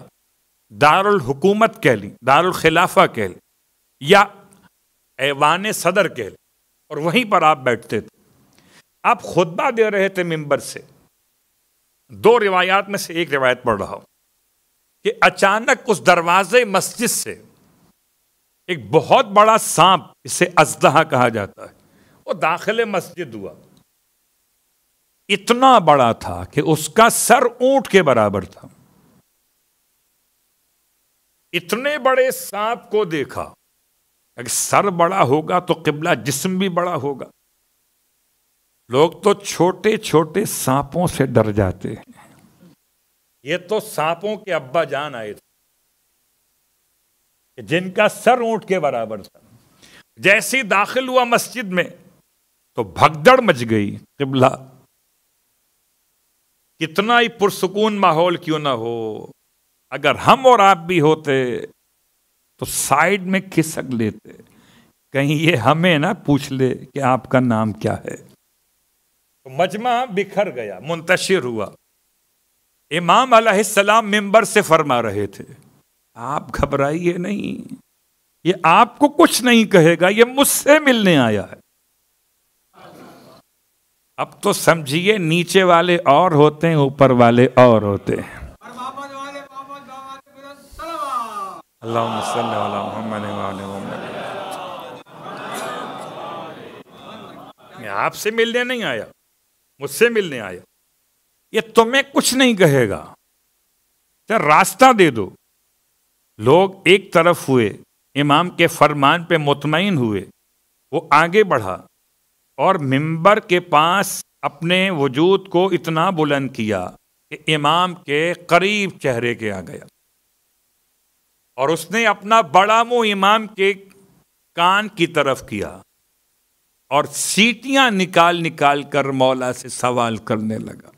दारुल हुकूमत कह ली दारुल खिलाफा कह ली या ऐवान सदर कह ली और वहीं पर आप बैठते थे आप खुतबा दे रहे थे मेंबर से दो रिवायात में से एक रिवायत पढ़ रहा हूं कि अचानक उस दरवाजे मस्जिद से एक बहुत बड़ा सांप इसे अजदहा कहा जाता है वो दाखिल मस्जिद हुआ इतना बड़ा था कि उसका सर ऊंट के बराबर था इतने बड़े सांप को देखा अगर सर बड़ा होगा तो किबला जिस्म भी बड़ा होगा लोग तो छोटे छोटे सांपों से डर जाते हैं ये तो सांपों के अब्बा जान आए थे जिनका सर ऊंट के बराबर था जैसे दाखिल हुआ मस्जिद में तो भगदड़ मच गई किबला कितना ही पुरसकून माहौल क्यों ना हो अगर हम और आप भी होते तो साइड में खिसक लेते कहीं ये हमें ना पूछ ले कि आपका नाम क्या है तो मजमा बिखर गया मुंतशिर हुआ इमाम अलैहिस्सलाम मेंबर से फरमा रहे थे आप घबराइए नहीं ये आपको कुछ नहीं कहेगा ये मुझसे मिलने आया है अब तो समझिए नीचे वाले और होते हैं ऊपर वाले और होते हैं मैं आपसे मिलने नहीं आया मुझसे मिलने आया ये तुम्हें कुछ नहीं कहेगा तो रास्ता दे दो लोग एक तरफ हुए इमाम के फरमान पे मुतमिन हुए वो आगे बढ़ा और मिंबर के पास अपने वजूद को इतना बुलंद किया कि इमाम के करीब चेहरे के आ गया और उसने अपना बड़ा मुंह इमाम के कान की तरफ किया और सीटियां निकाल निकाल कर मौला से सवाल करने लगा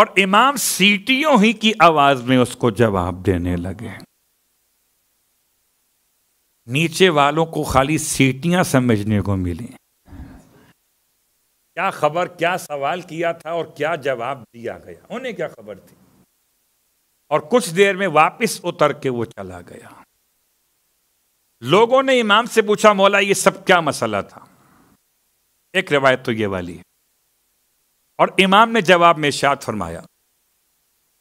और इमाम सीटियों ही की आवाज में उसको जवाब देने लगे नीचे वालों को खाली सीटियां समझने को मिली क्या खबर क्या सवाल किया था और क्या जवाब दिया गया उन्हें क्या खबर थी और कुछ देर में वापस उतर के वो चला गया लोगों ने इमाम से पूछा मौला ये सब क्या मसला था एक रिवायत तो ये वाली है और इमाम ने जवाब में शाद फरमाया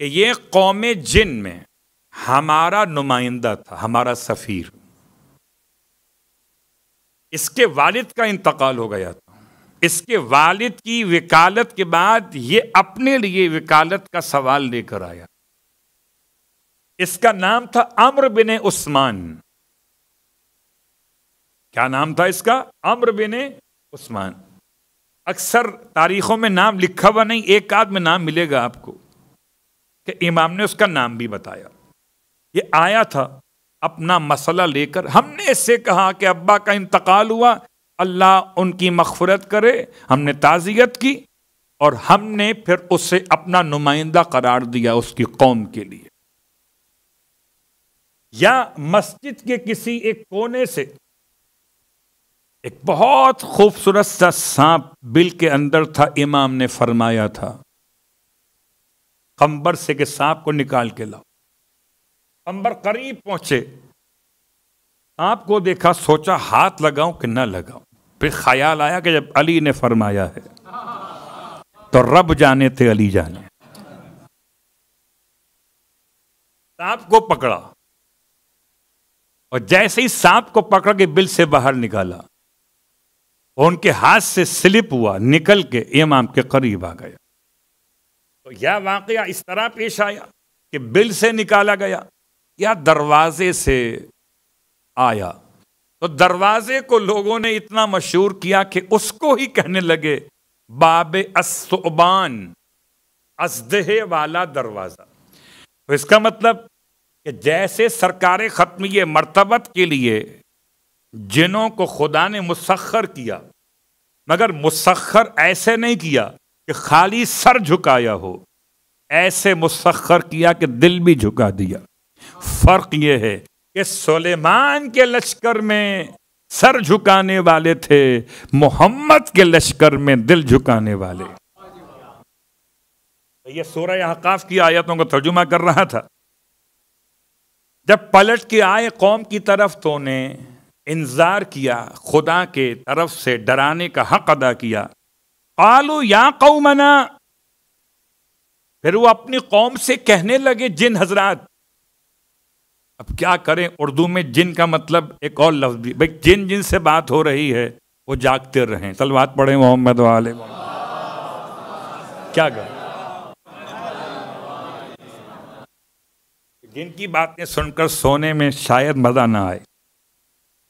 कि ये कौम जिन में हमारा नुमाइंदा था हमारा सफ़ीर इसके वालिद का इंतकाल हो गया था इसके वालिद की वकालत के बाद ये अपने लिए वकालत का सवाल लेकर आया इसका नाम था अम्र बिन उस्मान क्या नाम था इसका अम्र बिन उस्मान अक्सर तारीखों में नाम लिखा हुआ नहीं एक आध में नाम मिलेगा आपको कि इमाम ने उसका नाम भी बताया ये आया था अपना मसला लेकर हमने इससे कहा कि अब्बा का इंतकाल हुआ अल्लाह उनकी मखफरत करे हमने ताज़ियत की और हमने फिर उसे अपना नुमाइंदा करार दिया उसकी कौम के लिए या मस्जिद के किसी एक कोने से एक बहुत खूबसूरत सा सांप बिल के अंदर था इमाम ने फरमाया था कंबर से के सांप को निकाल के लाओ कंबर करीब पहुंचे सांप को देखा सोचा हाथ लगाऊं कि ना लगाऊं फिर ख्याल आया कि जब अली ने फरमाया है तो रब जाने थे अली जाने सांप को पकड़ा और जैसे ही सांप को पकड़ के बिल से बाहर निकाला उनके हाथ से स्लिप हुआ निकल के इमाम के करीब आ गया तो यह वाकया इस तरह पेश आया कि बिल से निकाला गया या दरवाजे से आया तो दरवाजे को लोगों ने इतना मशहूर किया कि उसको ही कहने लगे बाब असोबान असदहे वाला दरवाज़ा तो इसका मतलब कि जैसे सरकार ख़त्म मरतबत के लिए जिनों को खुदा ने मुसखर किया मगर मुसखर ऐसे नहीं किया कि खाली सर झुकाया हो ऐसे मुसखर किया कि दिल भी झुका दिया फ़र्क यह है कि सुलेमान के लश्कर में सर झुकाने वाले थे मोहम्मद के लश्कर में दिल झुकाने वाले ये सूरह हकाफ की आयतों का तर्जुमा कर रहा था जब पलट के आए कौम की तरफ तो ने इंतजार किया खुदा के तरफ से डराने का हक अदा किया आलू या कौमना फिर वो अपनी कौम से कहने लगे जिन हजरात अब क्या करें उर्दू में जिन का मतलब एक और लफ्ज भी भाई जिन जिन से बात हो रही है वो जागते रहें सलवात पढ़े मोहम्मद वाले क्या कर जिनकी बातें सुनकर सोने में शायद मज़ा ना आए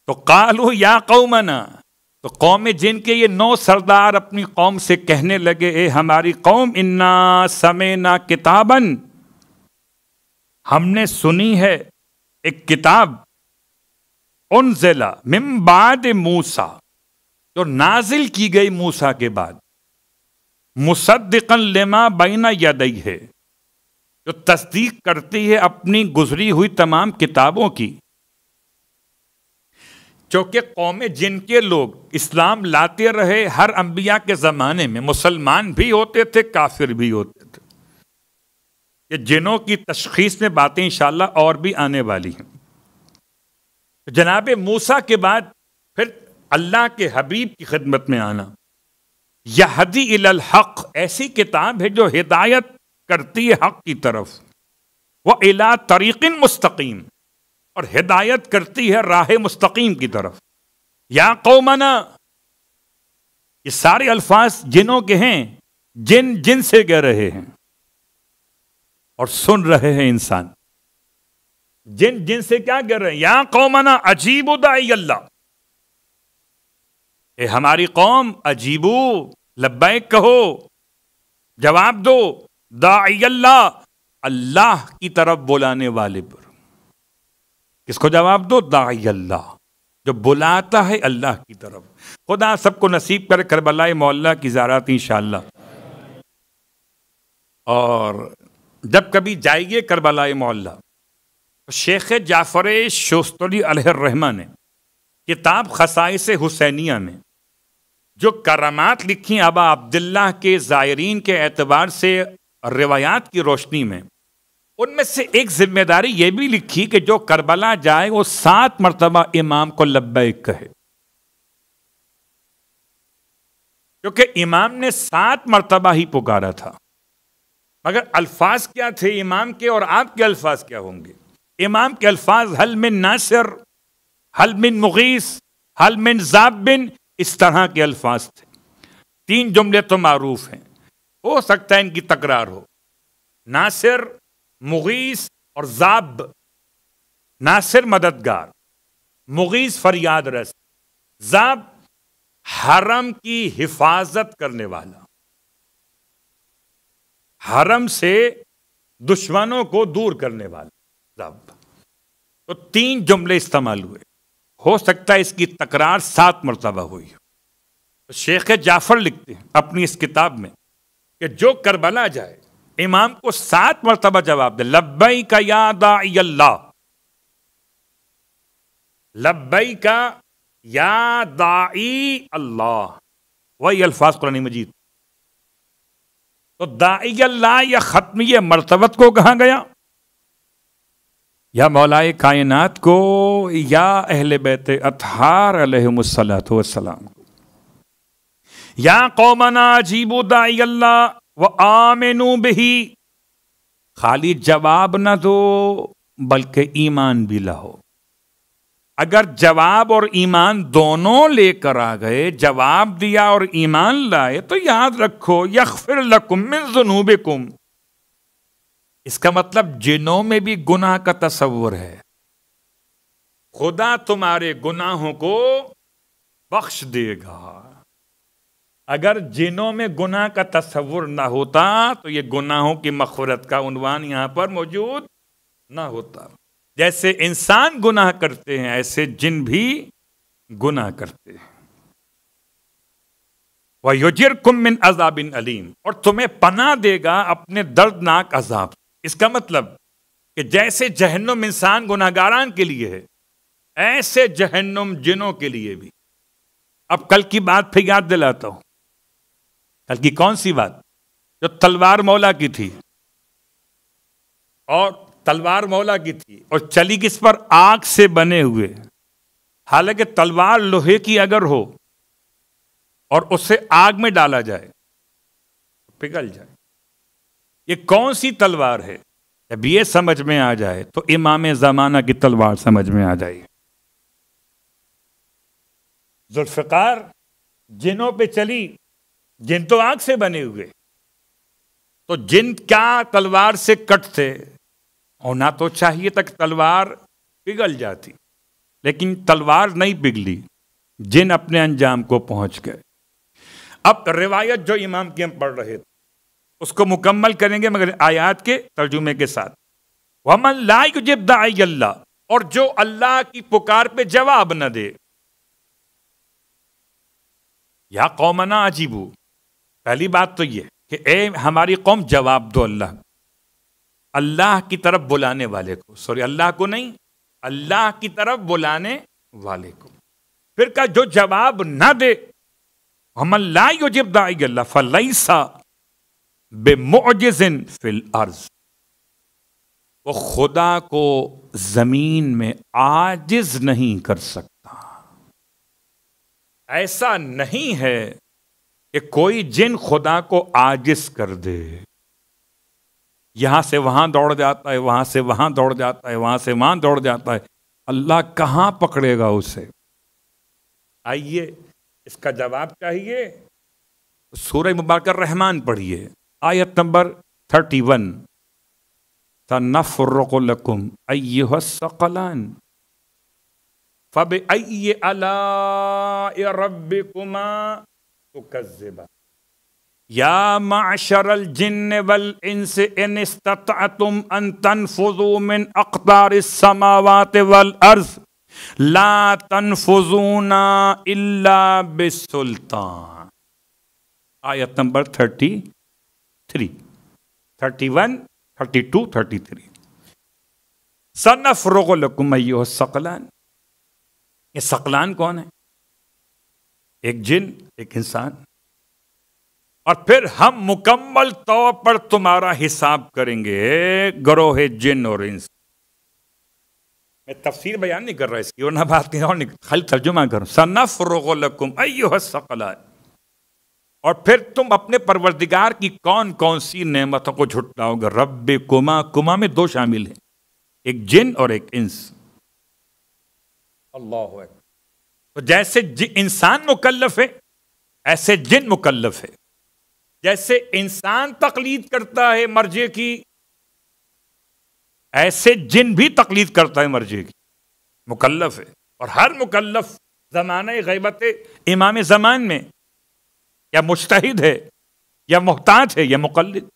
तो कालू या कौमना तो कौम जिनके ये नौ सरदार अपनी कौम से कहने लगे ए हमारी कौम इन्ना ना किताबन हमने सुनी है एक किताब उन जिला मिम्बाद मूसा जो नाजिल की गई मूसा के बाद मुसदन लेमा बैना यदई है जो तस्दीक करती है अपनी गुजरी हुई तमाम किताबों की चूंकि कौमें जिनके लोग इस्लाम लाते रहे हर अंबिया के ज़माने में मुसलमान भी होते थे काफिर भी होते थे ये जिनों की तशखीस में बातें इन और भी आने वाली हैं जनाब मूसा के बाद फिर अल्लाह के हबीब की खिदमत में आना यहदी इलल हक ऐसी किताब है जो हिदायत करती है हक की तरफ वह इला तरीकिन मुस्तकीम और हिदायत करती है राह मुस्तकीम की तरफ या कौमना ये सारे अल्फाज जिनों के हैं जिन जिन से कह रहे हैं और सुन रहे हैं इंसान जिन जिन से क्या कर रहे हैं यहां कौमाना अजीब उदाई अल्लाह ए हमारी कौम अजीबू लब्बैक कहो जवाब दो दाई अल्लाह अल्लाह की तरफ बुलाने वाले पर किसको जवाब दो दाई अल्लाह जो बुलाता है अल्लाह की तरफ खुदा सबको नसीब कर करबलाए मोल्ला की ज़ारात इन और जब कभी जाइए करबला मोल्ला तो शेख जाफ़र शोस्तली अलहरहमा ने किताब खसाई से हुसैनिया में जो करामात लिखी अबा अब्दुल्ला के ज़ायरीन के एतबार से रिवायात की रोशनी में उनमें से एक जिम्मेदारी ये भी लिखी कि जो करबला जाए वो सात मरतबा इमाम को लब्बैक कहे क्योंकि इमाम ने सात मरतबा ही पुकारा था मगर अल्फाज क्या थे इमाम के और आपके अल्फाज क्या होंगे इमाम के अल्फाज हल मिन नासिर हल मिन मुगीस हल मिन जाबिन इस तरह के अल्फाज थे तीन जुमले तो मरूफ हैं हो सकता है इनकी तकरार हो नासिर मुगीस और जाब नासिर मददगार मुगीस फरियाद रस जाब हरम की हिफाजत करने वाला हरम से दुश्मनों को दूर करने वाले रब तो तीन जुमले इस्तेमाल हुए हो सकता है इसकी तकरार सात मरतबा हुई हो तो शेख जाफर लिखते हैं अपनी इस किताब में कि जो करबला जाए इमाम को सात मरतबा जवाब दे लब्बई का याद अल्लाह लब्बई का या दाई अल्लाह वही अल्फाज कुरानी मजीद तो दाइल्ला या ख़त्म ये मरतबत को कहा गया या मौलाए कायनात को या अहल बैत अतहार अलहमसलात को या कौमना अजीबो दाइल्ला व आमिनु बही खाली जवाब ना दो बल्कि ईमान भी लाओ अगर जवाब और ईमान दोनों लेकर आ गए जवाब दिया और ईमान लाए तो याद रखो यखफिर लकुम मिन जुनूबिकुम इसका मतलब जिनों में भी गुनाह का तस्वुर है खुदा तुम्हारे गुनाहों को बख्श देगा अगर जिनों में गुनाह का तस्वुर ना होता तो ये गुनाहों की मखफरत का उनवान यहां पर मौजूद ना होता जैसे इंसान गुनाह करते हैं ऐसे जिन भी गुनाह करते हैं वह योजर कुमिन अजाबिन अलीम और तुम्हें पना देगा अपने दर्दनाक अजाब इसका मतलब कि जैसे जहन्नुम इंसान गुनागारान के लिए है ऐसे जहन्नुम जिनों के लिए भी अब कल की बात फिर याद दिलाता हूं कल की कौन सी बात जो तलवार मौला की थी और तलवार मौला की थी और चली किस पर आग से बने हुए हालांकि तलवार लोहे की अगर हो और उसे आग में डाला जाए पिघल जाए ये कौन सी तलवार है जब ये समझ में आ जाए तो इमाम ज़माना की तलवार समझ में आ जाए जुल्फ़ार जिनों पे चली जिन तो आग से बने हुए तो जिन क्या तलवार से कट थे होना तो चाहिए तक तलवार पिघल जाती लेकिन तलवार नहीं पिघली जिन अपने अंजाम को पहुंच गए अब रिवायत जो इमाम की हम पढ़ रहे थे उसको मुकम्मल करेंगे मगर आयात के तर्जुमे के साथ वमन लाइक जिब्दाई अल्लाह और जो अल्लाह की पुकार पे जवाब न दे या कौमना अजीबू पहली बात तो ये कि ए हमारी कौम जवाब दो अल्लाह अल्लाह की तरफ बुलाने वाले को सॉरी अल्लाह को नहीं अल्लाह की तरफ बुलाने वाले को फिर का जो जवाब ना दे हम अल्लाह युजिब दाई बेमोजिन फिल अर्ज वो खुदा को जमीन में आजिज नहीं कर सकता ऐसा नहीं है कि कोई जिन खुदा को आजिज कर दे यहाँ से वहाँ दौड़ जाता है वहाँ से वहाँ दौड़ जाता है वहाँ से वहाँ दौड़ जाता है अल्लाह कहाँ पकड़ेगा उसे आइए इसका जवाब चाहिए सूर्य मुबारक रहमान पढ़िए आयत नंबर थर्टी वन तनफ़ुरकुम अय्यकलान फ़ब अय अला रब्बिकुमा तो या माशरल जिन वल इंस इन तुम अंतन फजूमिन अख्तार समावात वल अर्ज ला तनफुजूना इल्ला बिसुल्तान आयत number thirty three thirty one thirty two thirty three सनफ रोगलकुमयो सकलान ये सकलान कौन है एक जिन एक इंसान और फिर हम मुकम्मल तौर पर तुम्हारा हिसाब करेंगे गरोह जिन और इंस मैं तफसीर बयान नहीं कर रहा इसकी ना बात नहीं और खाली तर्जुमा करूँ सनफ अयो अयोसला और फिर तुम अपने परवरदिगार की कौन कौन सी नेमतों को झुटलाओगे रब कुमा कुमा में दो शामिल हैं एक जिन और एक इंस अल्लाह तो जैसे इंसान मुकल्लफ है ऐसे जिन मुकल्लफ है जैसे इंसान तकलीद करता है मर्जे की ऐसे जिन भी तकलीद करता है मर्जे की मुकल्लफ है और हर मुकल्लफ जमाना गैबत इमाम जमान में या मुश्तद है या मोहताज है या मुकलद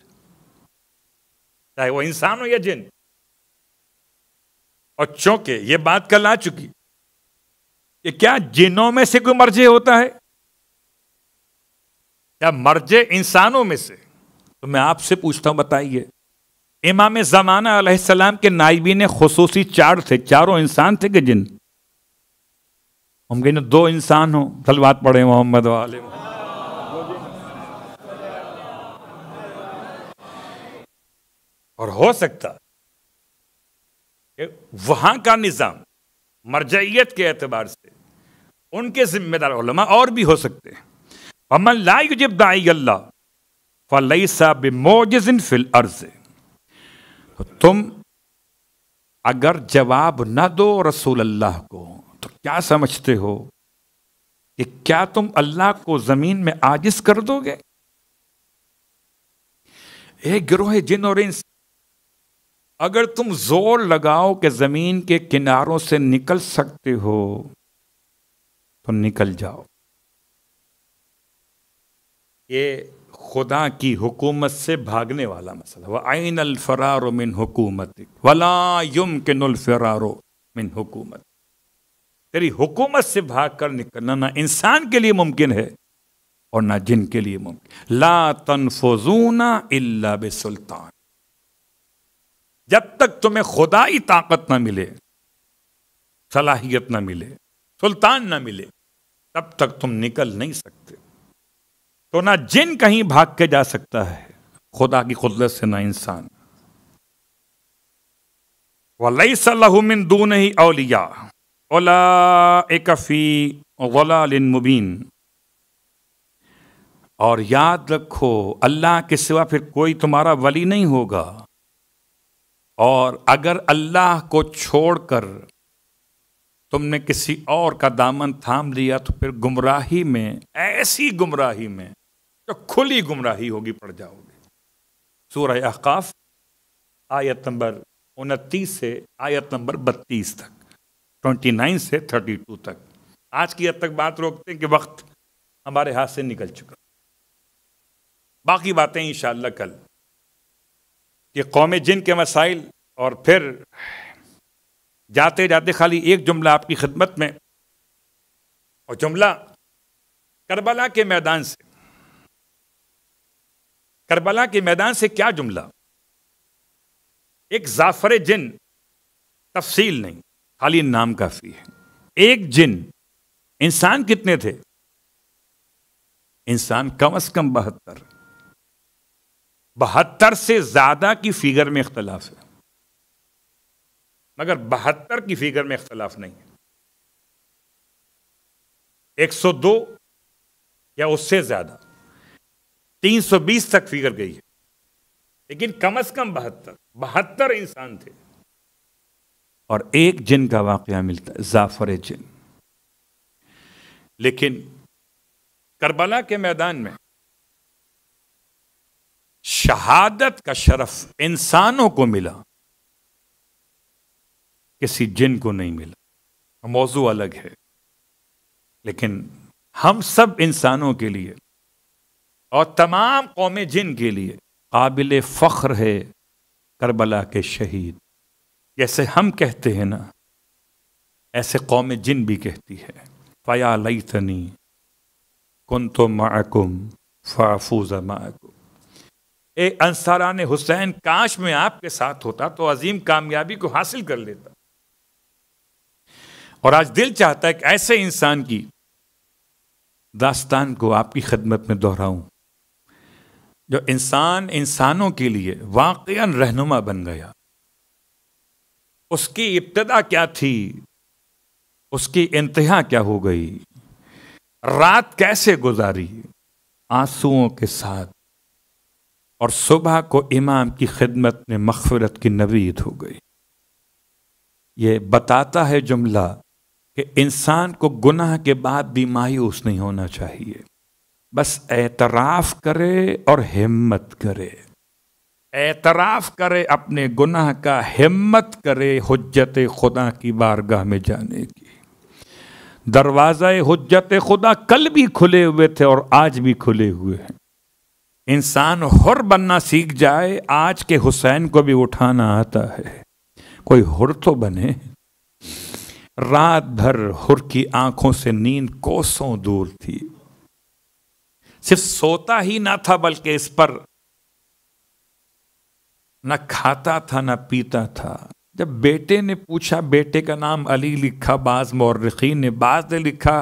चाहे वो इंसान हो या जिन और चूंकि ये बात कल आ चुकी कि क्या जिनों में से कोई मर्जे होता है या मर्जे इंसानों में से तो मैं आपसे पूछता हूं बताइए इमाम ज़माना अलैहिस्सलाम के ने खसूसी चार थे चारों इंसान थे कि जिन हम कहीं दो इंसान हो सलवात पढ़े मोहम्मद वाले और हो सकता वहां का निज़ाम मरजैत के एतबार से उनके जिम्मेदार और भी हो सकते हैं अमन लाजब दाई अल्लाह फ़लई साब मोजिन फिल अर्ज तुम अगर जवाब न दो रसूल अल्लाह को तो क्या समझते हो कि क्या तुम अल्लाह को ज़मीन में आजिज कर दोगे एक गिरोह जिन और इन अगर तुम जोर लगाओ कि ज़मीन के किनारों से निकल सकते हो तो निकल जाओ ये खुदा की हुकूमत से भागने वाला मसला वह आइन अलफ़रार मिन हुकूमत वला युम किनफ़रार मिन हुकूमत तेरी हुकूमत से भाग कर निकलना ना इंसान के लिए मुमकिन है और ना जिन के लिए मुमकिन ला तनफजूना इल्ला सुल्तान जब तक तुम्हें खुदाई ताकत ना मिले सलाहियत ना मिले सुल्तान ना मिले तब तक तुम निकल नहीं सकते तो ना जिन कहीं भाग के जा सकता है खुदा की कुदरत से ना इंसान वही सलाहमिन दून ही अलिया ओला एकफ़ी मुबीन और याद रखो अल्लाह के सिवा फिर कोई तुम्हारा वली नहीं होगा और अगर अल्लाह को छोड़कर तुमने किसी और का दामन थाम लिया तो फिर गुमराही में ऐसी गुमराही में तो खुली गुमराही होगी पड़ जाओगे सूरह अहकाफ आयत नंबर उनतीस से आयत नंबर बत्तीस तक ट्वेंटी नाइन से थर्टी टू तक आज की हद तक बात रोकते हैं कि वक्त हमारे हाथ से निकल चुका बाकी बातें इन कल कि कौम जिन के मसाइल और फिर जाते जाते खाली एक जुमला आपकी खिदमत में और जुमला करबला के मैदान से करबला के मैदान से क्या जुमला एक जाफर जिन तफसील नहीं खाली नाम काफी है एक जिन इंसान कितने थे इंसान कम अज कम बहत्तर बहत्तर से ज्यादा की फिगर में इख्तलाफ है मगर बहत्तर की फिगर में इख्तलाफ नहीं है एक सौ दो या उससे ज्यादा 320 तक फिगर गई है लेकिन कम अज कम बहत्तर बहत्तर इंसान थे और एक जिन का वाक्य मिलता है जाफर जिन लेकिन करबला के मैदान में शहादत का शरफ इंसानों को मिला किसी जिन को नहीं मिला मौजू अलग है लेकिन हम सब इंसानों के लिए और तमाम कौम जिन के लिए काबिल फ़ख्र है करबला के शहीद जैसे हम कहते हैं ना ऐसे कौम जिन भी कहती है फ़या लई तनी कन तो माकुम फ़ाफूज़ माकुम ए अंसारान हुसैन काश में आपके साथ होता तो अजीम कामयाबी को हासिल कर लेता और आज दिल चाहता है कि ऐसे इंसान की दास्तान को आपकी खदमत में दोहराऊं जो इंसान इंसानों के लिए वाक़ रहनुमा बन गया उसकी इब्तदा क्या थी उसकी इंतहा क्या हो गई रात कैसे गुजारी आंसुओं के साथ और सुबह को इमाम की खिदमत में मखफरत की नवीद हो गई ये बताता है जुमला कि इंसान को गुनाह के बाद भी मायूस नहीं होना चाहिए बस एतराफ करे और हिम्मत करे एतराफ करे अपने गुनाह का हिम्मत करे हजत खुदा की बारगाह में जाने की दरवाज़ा हजत खुदा कल भी खुले हुए थे और आज भी खुले हुए हैं इंसान हुर बनना सीख जाए आज के हुसैन को भी उठाना आता है कोई हुर तो बने रात भर हुर की आंखों से नींद कोसों दूर थी सिर्फ सोता ही ना था बल्कि इस पर न खाता था न पीता था जब बेटे ने पूछा बेटे का नाम अली लिखा बाज मौरखी ने बाज ने लिखा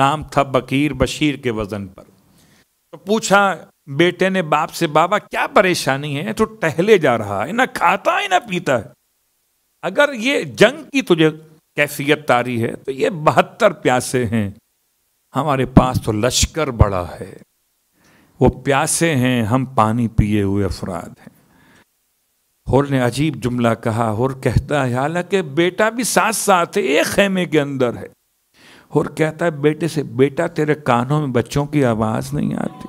नाम था बकीर बशीर के वज़न पर तो पूछा बेटे ने बाप से बाबा क्या परेशानी है तो टहले जा रहा है ना खाता है ना पीता है अगर ये जंग की तुझे कैफियत तारी है तो ये बहत्तर प्यासे हैं हमारे पास तो लश्कर बड़ा है वो प्यासे हैं हम पानी पिए हुए अफराद हैं होर ने अजीब जुमला कहा होर कहता है हालांकि बेटा भी साथ साथ है एक खेमे के अंदर है होर कहता है बेटे से बेटा तेरे कानों में बच्चों की आवाज नहीं आती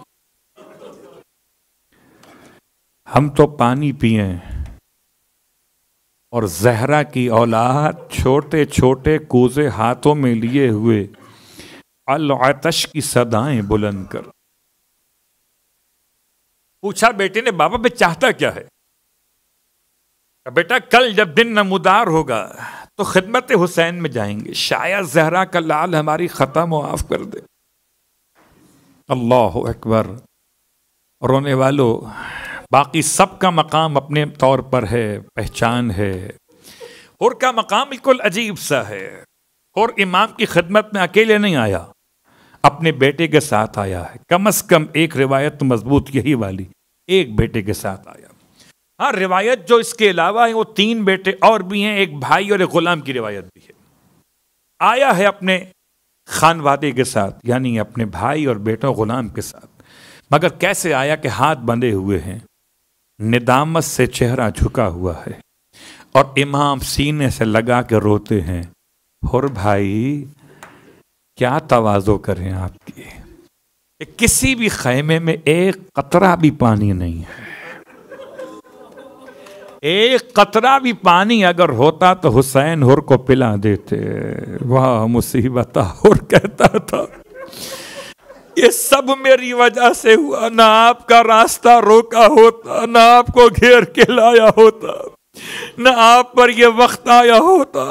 हम तो पानी पिए और जहरा की औलाद छोटे छोटे कोजे हाथों में लिए हुए अल आतश की सदाएं बुलंद कर पूछा बेटे ने बाबा मैं चाहता क्या है बेटा कल जब दिन नमोदार होगा तो खिदमत हुसैन में जाएंगे शायद जहरा का लाल हमारी ख़त्म मुआफ़ कर दे अल्लाह अकबर रोने वालों बाकी सब का मकाम अपने तौर पर है पहचान है और का मकाम बिल्कुल अजीब सा है और इमाम की खिदमत में अकेले नहीं आया अपने बेटे के साथ आया है कम से कम एक रिवायत तो मजबूत यही वाली एक बेटे के साथ आया हाँ रिवायत जो इसके अलावा है वो तीन बेटे और भी हैं एक भाई और एक गुलाम की रिवायत भी है आया है अपने खान वादे के साथ यानी अपने भाई और बेटों गुलाम के साथ मगर कैसे आया कि हाथ बंधे हुए हैं निदामत से चेहरा झुका हुआ है और इमाम सीने से लगा के रोते हैं हुर भाई क्या तवाजो करें आपकी किसी भी खैमे में एक कतरा भी पानी नहीं है एक कतरा भी पानी अगर होता तो हुसैन हुर को पिला देते वाह मुसीबत हुर कहता था ये सब मेरी वजह से हुआ ना आपका रास्ता रोका होता ना आपको घेर के लाया होता ना आप पर यह वक्त आया होता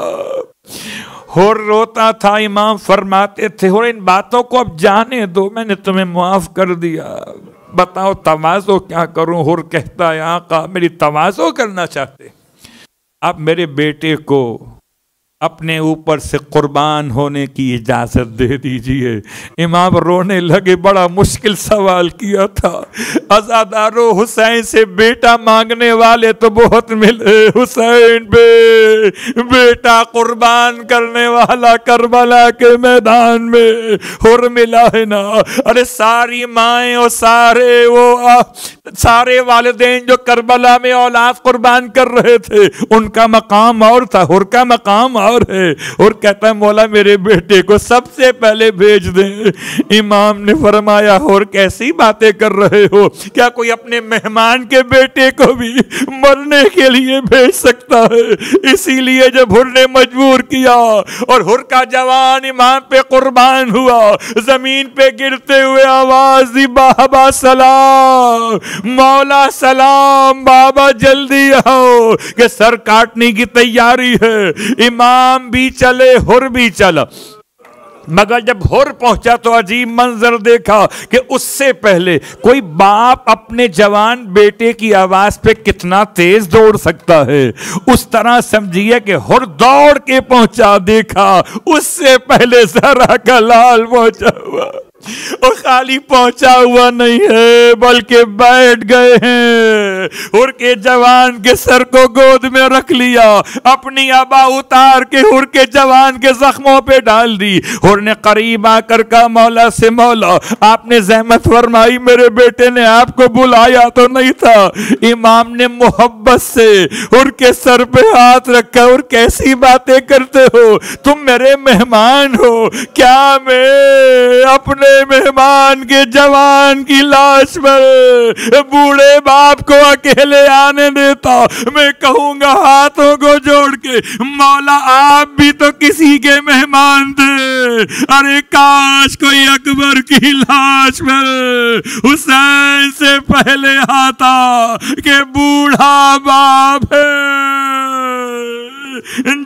और रोता था इमाम फरमाते थे और इन बातों को अब जाने दो मैंने तुम्हें माफ कर दिया बताओ तवाजो क्या करूं और कहता है आका हाँ, मेरी तवाजो करना चाहते आप मेरे बेटे को अपने ऊपर से कुर्बान होने की इजाज़त दे दीजिए इमाम रोने लगे बड़ा मुश्किल सवाल किया था अजादारो हुसैन से बेटा मांगने वाले तो बहुत मिले हुसैन बे बेटा कुर्बान करने वाला करबला के मैदान में हुर मिला है ना अरे सारी माएँ और सारे वो आ, सारे वाले जो करबला में औलाद कुर्बान कर रहे थे उनका मकाम और था हुर का मकाम और बेकरार है और कहता है मौला मेरे बेटे को सबसे पहले भेज दे इमाम ने फरमाया और कैसी बातें कर रहे हो क्या कोई अपने मेहमान के बेटे को भी मरने के लिए भेज सकता है इसीलिए जब हुर ने मजबूर किया और हुर का जवान इमाम पे कुर्बान हुआ जमीन पे गिरते हुए आवाज दी बाबा सलाम मौला सलाम बाबा जल्दी आओ कि सर काटने की तैयारी है इमाम गुलाम भी चले हुर भी चल मगर जब हुर पहुंचा तो अजीब मंजर देखा कि उससे पहले कोई बाप अपने जवान बेटे की आवाज पे कितना तेज दौड़ सकता है उस तरह समझिए कि हुर दौड़ के पहुंचा देखा उससे पहले सारा का लाल पहुंचा हुआ और खाली पहुंचा हुआ नहीं है बल्कि बैठ गए हैं हुर के जवान के सर को गोद में रख लिया अपनी आबा उतार के हुर के जवान के जख्मों पे डाल दी हुर ने करीब आकर का मौला से मौला आपने जहमत फरमाई मेरे बेटे ने आपको बुलाया तो नहीं था इमाम ने मोहब्बत से हुर के सर पे हाथ रखा और कैसी बातें करते हो तुम मेरे मेहमान हो क्या मैं अपने मेहमान के जवान की लाश पर बूढ़े बाप को अकेले आने देता मैं कहूंगा हाथों को जोड़ के मौला आप भी तो किसी के मेहमान थे अरे काश कोई अकबर की लाश पर हुसैन से पहले आता के बूढ़ा बाप है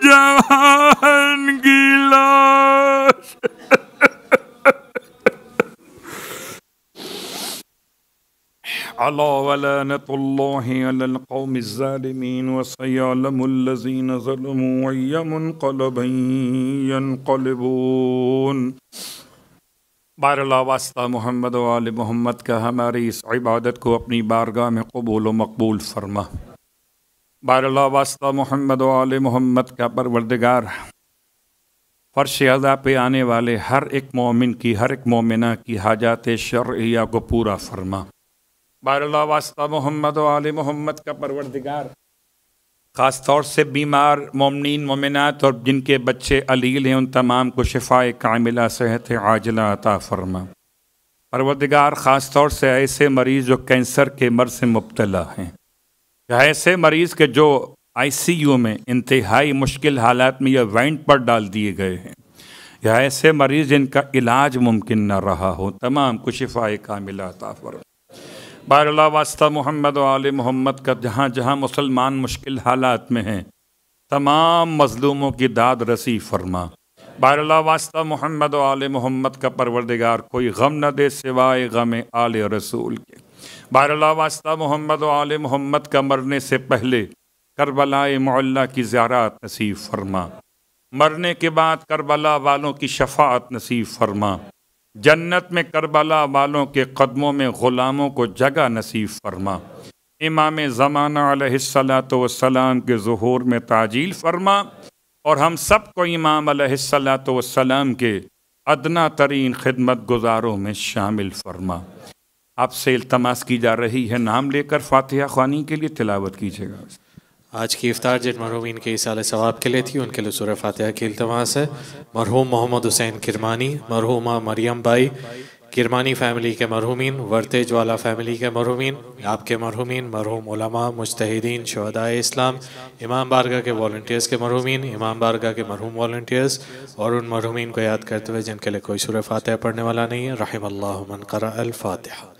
जवान की लाश *laughs* ألا बारला वास्ता मोहम्मद वाल मोहम्मद का हमारी इस इबादत को अपनी बारगाह में कबूल मकबूल फरमा बारला वास्ता मोहम्मद वाल मोहम्मद का परवरदगार फ़र्श अदा पे आने वाले हर एक मोमिन की हर एक मोमिना की हाजात शर्या को पूरा फरमा बारल्ला वास्ता मोहम्मद आल मोहम्मद का परवरदिगार ख़ास तौर से बीमार ममनिन ममिनत और जिनके बच्चे अलील हैं उन तमाम को शिफा कामिला सेहत आजला अता फरमा परवरदिगार ख़ास तौर से ऐसे मरीज़ जो कैंसर के मर से मुबतला हैं या ऐसे मरीज़ के जो आई सी यू में इंतहाई मुश्किल हालात में या वेंट पर डाल दिए गए हैं या ऐसे मरीज़ जिनका इलाज मुमकिन न रहा हो तमाम को शिफा कामिला अता फरमा बारला वास्ता मोहम्मद आल मोहम्मद का जहाँ जहाँ मुसलमान मुश्किल हालात में हैं तमाम मजलूमों की दाद रसी फरमा बारला वास्ता मोहम्मद आल मोहम्मद का परवरदिगार कोई गम न दे सिवाय गम आल रसूल के बारला वास्ता मोहम्मद आल मोहम्मद का मरने से पहले करबलाए मोल्ला की ज़्यारत नसीब फरमा मरने के बाद करबला वालों की शफात नसीब फरमा जन्नत में करबला वालों के कदमों में ग़ुलामों को जगह नसीब फरमा इमाम ज़माना सलाम के जहूर में ताजील फरमा और हम सब को इमाम सलाम के अदना तरीन खिदमत गुजारों में शामिल फरमा आपसे इल्तमास की जा रही है नाम लेकर फातिहा खानी के लिए तिलावत कीजिएगा आज की इफ्तार जिन मरहूम इनके इसाल सवाब के लिए थी उनके लिए सूर फातह की अल्तमास है मरहूम मोहम्मद हुसैन किरमानी मरहूमा मरियम बाई किरमानी फैमिली के मरहूमिन वर्तेज वाला फैमिली के मरहूमिन आपके मरहूमिन मरहूम उलमा मुजतहदीन शहदाय इस्लाम इमाम बारगा के वॉल्टियर्स के मरहूमिन इमाम बारगा के मरहूम वॉल्टियर्स और उन मरहूमिन को याद करते हुए जिनके लिए कोई सूर फातह पढ़ने वाला नहीं है रहीम मन करा अल फातहा